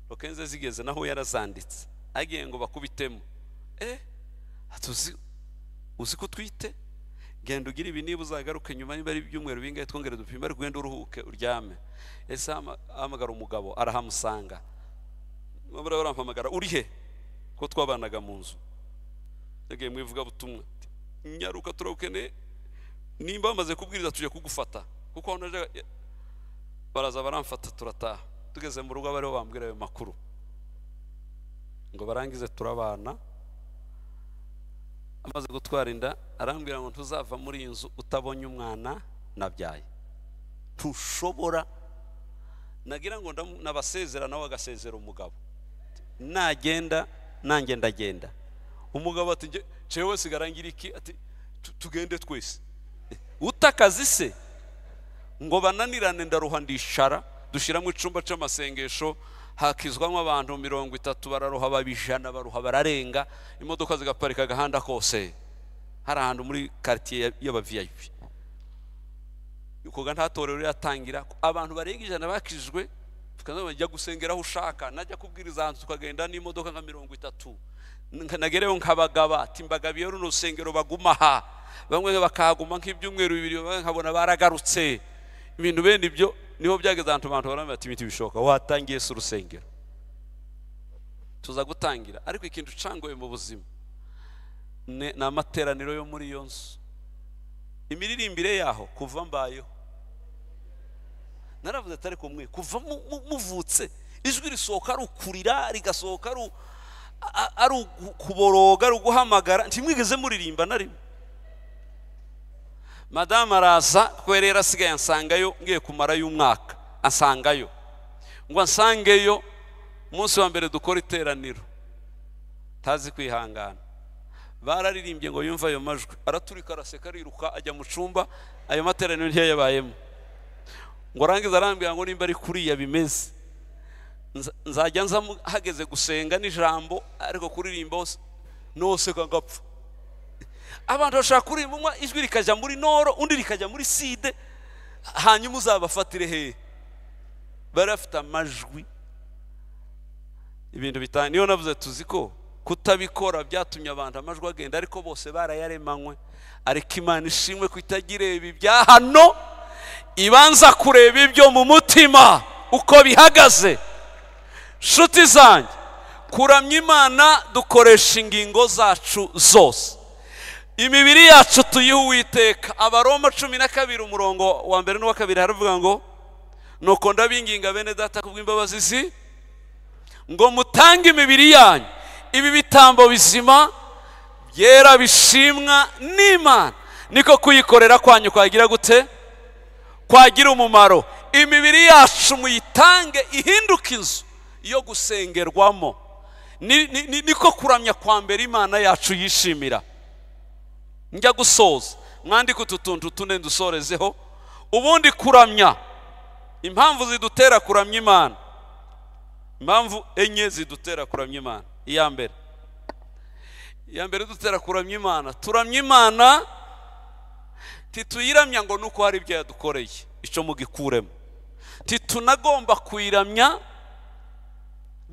rokenze zigeze naho yarazanditse agiye ngo bakubitemo eh uzi ko twite genda ugire ibi niba uzagaruka nyuma niba ari ibyumweru bingahe twongere dupime ariko ugende uruhuke uryame ese hamagara umugabo arahamusanga babura barampamagara uri ko twabanaga mu nzu yagiye mu ivugabutumwa nyaruka turabukene nimba bamaze kubwiriza tujya kugufata kuko hano baraza baramfata turataha tugeze mu rugo bariho bambwira ayo makuru ngo barangize turabana amaze gutwara inda arambwira ngo ntuzava muri iyi nzu utabonye umwana nabyaye ntushobora nagira ngo nabasezera nawe agasezera umugabo nagenda nanjye ndagenda umugabo ati ngewe sigara ngira iki ati tugende twese utakazi se ngo bananirane ndaruha dushyiramo icyumba cy'amasengesho hakizwamo abantu mirongo itatu bararuha baba ijana baruha bararenga imodoka zigaparika agahanda kose hari ahantu muri karitsiye y'abaviyayipi nta torero yatangira abantu barenga ijana bakijwe tukazajya gusengera aho ushaka najya kubwiriza ahantu tukagenda n'imodoka nka mirongo itatu nkagereyo nkabagaba timbagabiye runo rusengero baguma aha bamwe bakahaguma nk'ibyumweru bibiri nkabona baragarutse ibintu bene ibyo niho byageze ahantu abantu barambwira ati ibintu bishoboka watangiye si urusengero tuza gutangira ariko ikintu ucangoye mu buzima ni amateraniro yo muri iyo nzu imiririmbire yaho kuva mbayo naravuze atari kumwe kuva muvutse ijwi risohoka ari ukurira rigasohoka ari ukuboroga ari uguhamagara ntimwigeze muririmba na rimwe madamu araza kuko yari yarasigaye ansangayo ngiye kumara y’umwaka asangayo ngo ansangeyo umunsi wa mbere dukora iteraniro ntazi kwihangana bararirimbye ngo yumve ayo majwi araturika araseka ariruka ajya mu cumba ayo materaniro ntiyo yabayemo ngo arangize arambwira ngo nimba ari kuriya bimeze nzajya nza hageze gusenga n'ijambo ariko kuririmba hose nose kagapfa abantu bashaka kuririmba ijwi rikajya muri noro undi rikajya muri side hanyuma uzabafatire hehe barafite amajwi ibintu bitanu niyo navuze tuzi ko kutabikora byatumye abantu amajwi agenda ariko bose barayaremanywe ariko imana ishimwe ko itajyireba ibya hano ibanza kureba ibyo mu mutima uko bihagaze nshuti zanjye kuramya imana dukoresha ingingo zacu zose imibiri yacu tuyiha uwiteka abaroma cumi na kabiri umurongo wa mbere n'uwa kabiri haravuga ngo nuko ndabinginga bene data kubw'imbabazi zi ngo mutange imibiri yanyu ibi bitambo bizima byera bishimwa n'imana niko kuyikorera kwanyu kwagira gute kwagira umumaro imibiri yacu muyitange ihinduke inzu yo gusengerwamo niko kuramya kwa mbere imana yacu yishimira njya gusoza mwandike utu tuntu tune dusorezeho ubundi kuramya impamvu zidutera kuramya imana impamvu enye zidutera kuramya imana iya mbere iya mbere dutera kuramya imana turamya imana tituyiramya ngo ni uko hari ibyo yadukoreye icyo mugikuremo titunagomba kuyiramya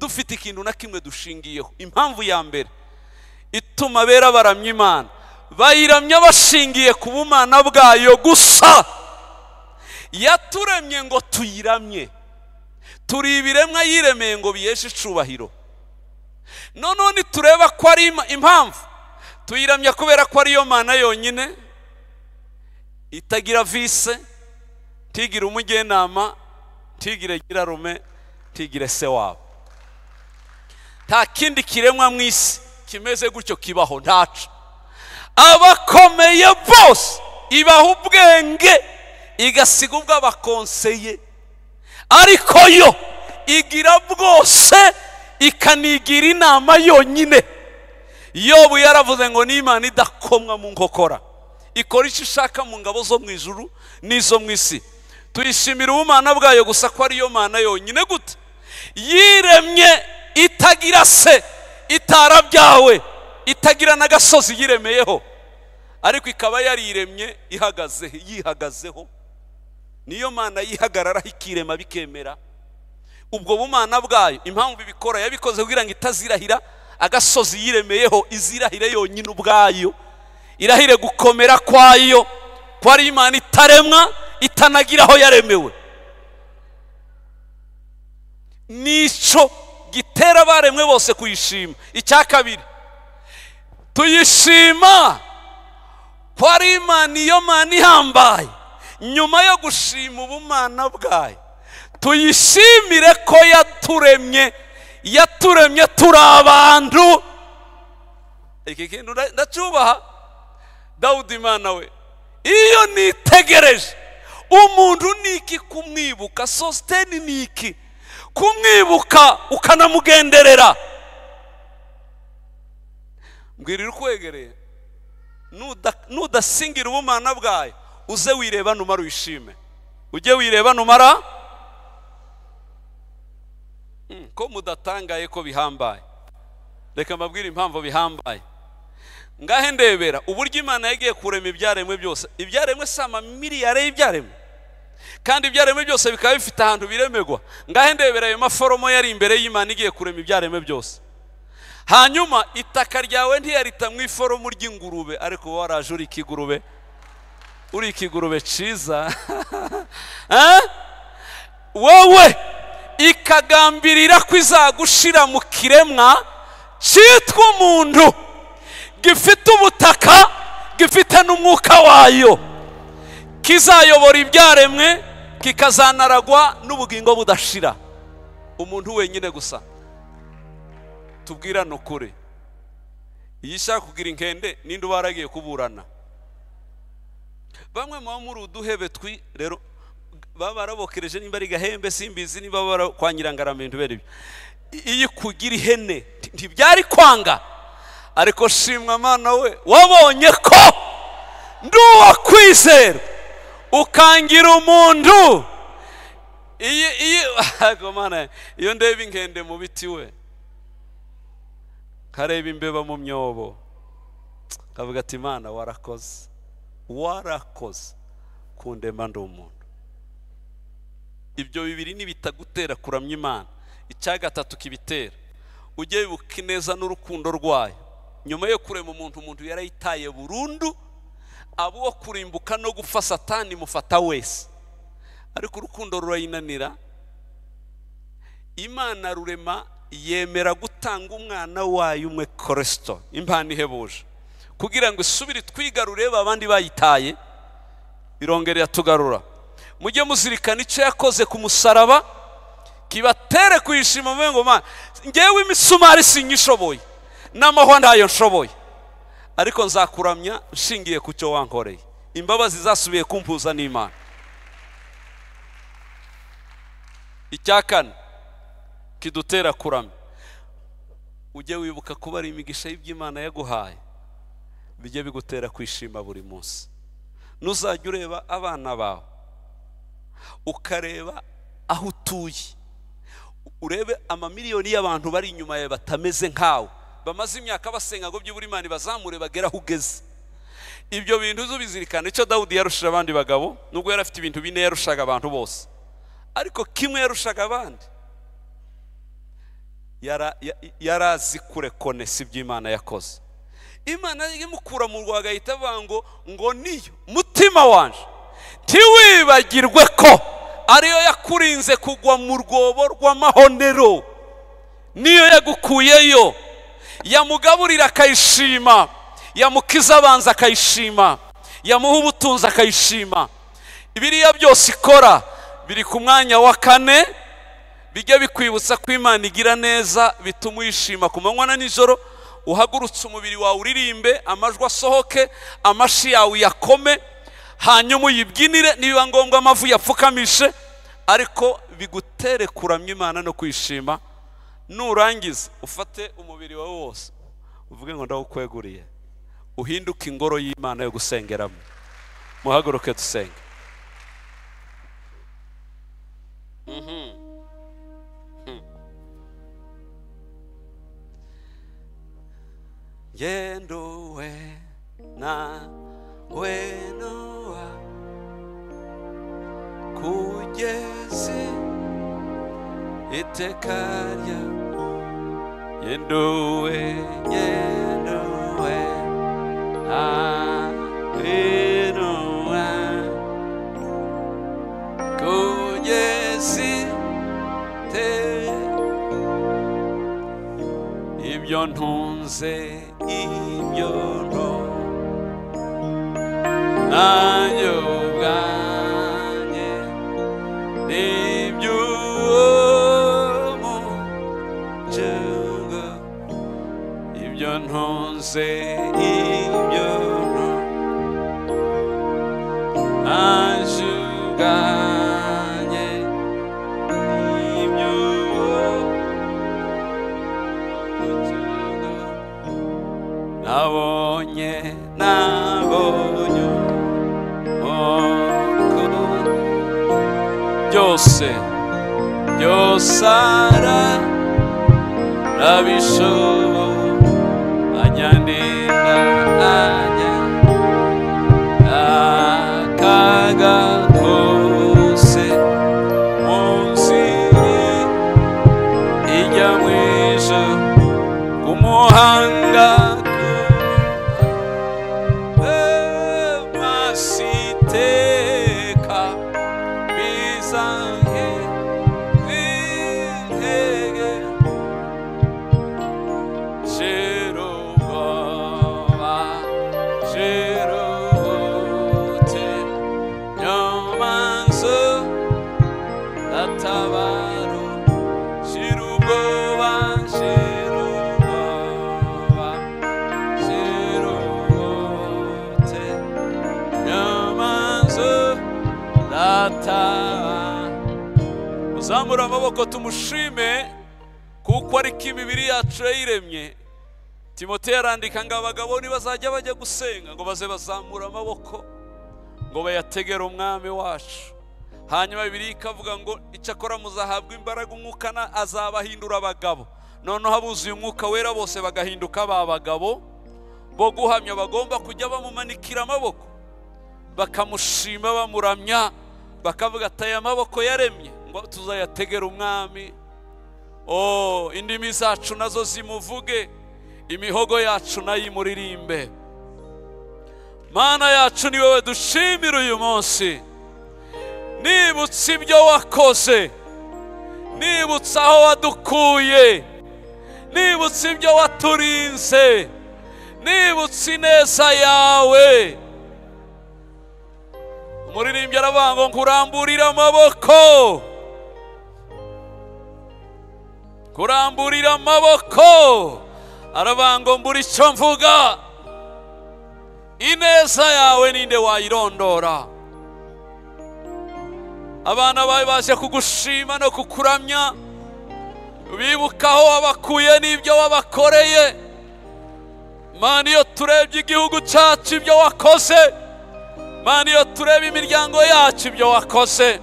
dufite ikintu na kimwe dushingiyeho impamvu ya mbere ituma bera baramya imana bayiramya bashingiye ku bumana bwayo gusa yaturemye ngo tuyiramye turi ibiremwa yiremeye ngo biyeshe icubahiro noneho nitureba ko ari impamvu tuyiramya kubera ko ariyo mana yonyine itagira vise ntigire umujyenama ntigire girarume ntigire se wabo nta kindi kiremwa mu isi kimeze gutyo kibaho ntacu abakomeye bose ibaha ubwenge igasiga ubw'abakonseye ariko yo igira bwose ikanigira inama yonyine yobu yaravuze ngo n'imana idakomwa mu nkokora ikora icyo ishaka mu ngabo zo mu ijuru n'izo mu isi tuyishimira ubumana bwayo gusa ko ariyo mana yonyine gute yiremye itagira se itarabyawe itagira n'agasozi yiremeyeho ariko ikaba yariremye ihagaze yihagazeho niyo mana yihagararaho ikirema bikemera ubwo bumana bwayo impamvu ibikora yabikoze kugira ngo itazirahira agasozi yiremeyeho izirahire yonyine ubwayo irahire gukomera kwayo ko ari imana itaremwa itanagira aho yaremewe nicyo gitera abaremwe bose kuyishima icya kabiri tuyishima ko ari imana iyo mana ihambaye nyuma yo gushima ubumana bwayo tuyishimire ko yaturemye yaturemye turi abantu iki kintu ndacubaha dawudi imana we iyo nitegereje umuntu ni iki kumwibuka sositeni ni iki kumwibuka ukanamugenderera mbwira irikwegereye nudasingira ubumana bwayo uze wireba numara wishime ujye wireba numara hmm, ko mudatangaye ko bihambaye reka mbabwire impamvu bihambaye ngahe ndebera uburyo imana yagiye kurema ibyaremwe byose ibyaremwe si amamiliyari y'ibyaremwe kandi ibyaremwe byose bikaba bifite ahantu biremerwa ngahe ndebera ayo maforomo yari imbere y'imana igiye kurema ibyaremwe byose hanyuma itaka ryawe ntiyarita mu iforomo ry'ingurube ariko wowe waraje uri ikigurube uri ikigurube cyiza eh? wowe ikagambirira ko izagushira mu kiremwa cyitwa umuntu gifite ubutaka gifite n'umwuka wayo kizayobora ibyaremwe kikazanaragwa n'ubugingo budashira umuntu wenyine gusa tubwirane ukuri yisha kugira inkende ninde uba waragiye kuburana bamwe mu muri uduhebe twi rero baba barabokereje nimba ari simbizi niba barakwangira ngarama ibintu bibera ibyo kugira ihene ntibyari kwanga ariko shimwa mwana we wabonye ko ndi uwakwizera ukangira umuntu iyo ndebe inkende mu biti we kareba imbeba mu myobo kavuga ati imana warakoze warakoze kundema ndi umuntu ibyo bibiri nibitagutera kuramya imana icya gatatu kibitera ujye wibuka ineza n'urukundo rwayo nyuma yo kurema umuntu umuntu yarayitaye burundu abo uwo kurimbuka no gupfa satani mufata wese ariko urukundo rurayinanira imana rurema yemera gutanga umwana wayo umwe koresito impano ihebuje kugira ngo isubire twigarure abandi bayitaye irongera atugarura mujye muzirikana icyo yakoze ku musaraba kibatere kuyishima mu ngo mpande ngewe imisumari sinyishoboye n'amahwa ntayo nshoboye ariko nzakuramya nshingiye ku cyo wankoreye imbabazi zasubiye kumpuza n'imana icya kane kidutera kuramya ujye wibuka kuba ari imigisha y'iby'imana yaguhaye bijye bigutera kwishima buri munsi ntuzajya ureba abana bawe ukareba aho utuye urebe amamiliyoni y'abantu bari inyuma yawe batameze nkawe bamaze imyaka basenga ngo by'ubura imana ibazamure bagere aho ugeze ibyo bintu uzubizirikana icyo dawudi yarushije abandi bagabo nubwo yari afite ibintu bine yarushaga abantu bose ariko kimwe yarushaga abandi yari azi kurekone si iby'imana yakoze imana imukura mu rwaga ahita avuga ngo ngo niyo mutima wanjye ntiwibagirwe ko ariyo yakurinze kugwa mu rwobo rw'amahonero niyo yagukuyeyo yamugaburira akayishima yamukiza abanza akayishima yamuha ubutunzi akayishima ibiriya byose ikora biri ku mwanya wa kane bijya bikwibutsa ko imana igira neza bituma uyishima ku manywa na nijoro uhagurutse umubiri wawe uririmbe amajwi asohoke amashi yawe yakome hanyuma uyibyinire niba ngombwa amavu yapfukamishe ariko bigutere kuramya imana no kwishima nurangiza ufate umubiri wawe wose uvuge ngo ndawukweguriye uhinduke ingoro y'imana yo gusengeramo muhaguruke dusenge yendo we na wenoa kugeze iteka ryawe yendo we yendo we na wenoa kujesi te ibyo ntunze Oh, say você. Yo Sara, Rabishon. tumushime kuko ariko imibiri yacu yayiremye timote yarandika ngo abagabo ntibazajya bajya gusenga ngo baze bazamura amaboko ngo bayategere umwami wacu hanyuma bibiri ikavuga ngo icyakora muzahabwa imbaraga umwuka azabahindura abagabo noneho abuzuye umwuka wera bose bagahinduka ba bagabo bo guhamya bagomba kujya bamumanikira amaboko bakamushima bamuramya bakavuga aya amaboko yaremye ngo tuzayategere umwami o oh, indimi zacu nazo zimuvuge imihogo yacu nayo imuririmbe mana yacu ni wowe dushimira uyu munsi nibutse ibyo wakoze nibutse aho wadukuye nibutse ibyo waturinze nibutse ineza yawe umuririmbyi aravuga ngo nkuramburire amaboko kuramburira amaboko aravuga mbura icyo mvuga ineza yawe ninde wayirondora abana bawe baje kugushima no kukuramya bibuka aho wabakuye n'ibyo wabakoreye mani iyo turebye igihugu cyacu ibyo wakoze mani iyo tureba imiryango yacu ibyo wakoze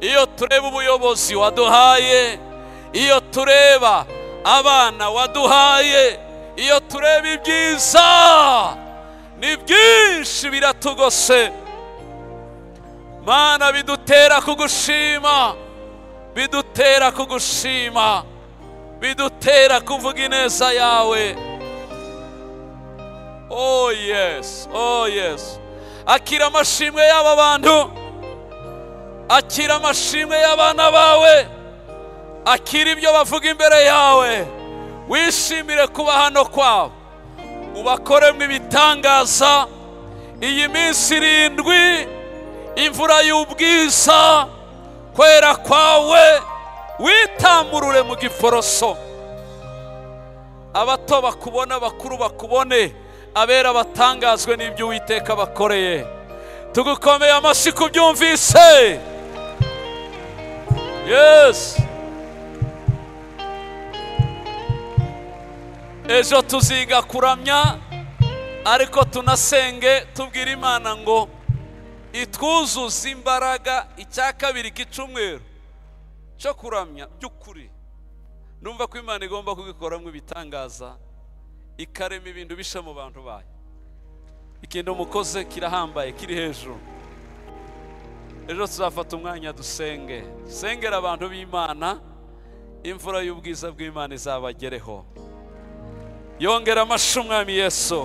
iyo tureba ubuyobozi waduhaye iyo tureba abana waduhaye iyo tureba ibyiza ni byinshi biratugose mana bidutera kugushima bidutera kugushima bidutera kuvuga ineza yawe oh yes oh yes akira amashimwe y'aba bantu akira amashimwe y'abana bawe akira ibyo bavuga imbere yawe wishimire kuba hano kwabo ubakoremo ibitangaza iyi minsi irindwi imvura y'ubwiza kwera kwawe witamurure mu giforoso. abato bakubona abakuru bakubone abera batangazwe n'ibyo uwiteka bakoreye tugukomeye amashyi kubyumvise yesi ejo tuziga kuramya ariko tunasenge tubwire imana ngo itwuzuze imbaraga icya kabiri k'icumweru cyo kuramya by'ukuri numva ko imana igomba kubikoramo ibitangaza ikarema ibintu bisha mu bantu bayo ikintu mukoze kirahambaye kiri hejuru ejo tuzafata umwanya dusenge dusengera abantu b'imana imvura y'ubwiza bw'imana izabagereho yongera amashyi umwami yesu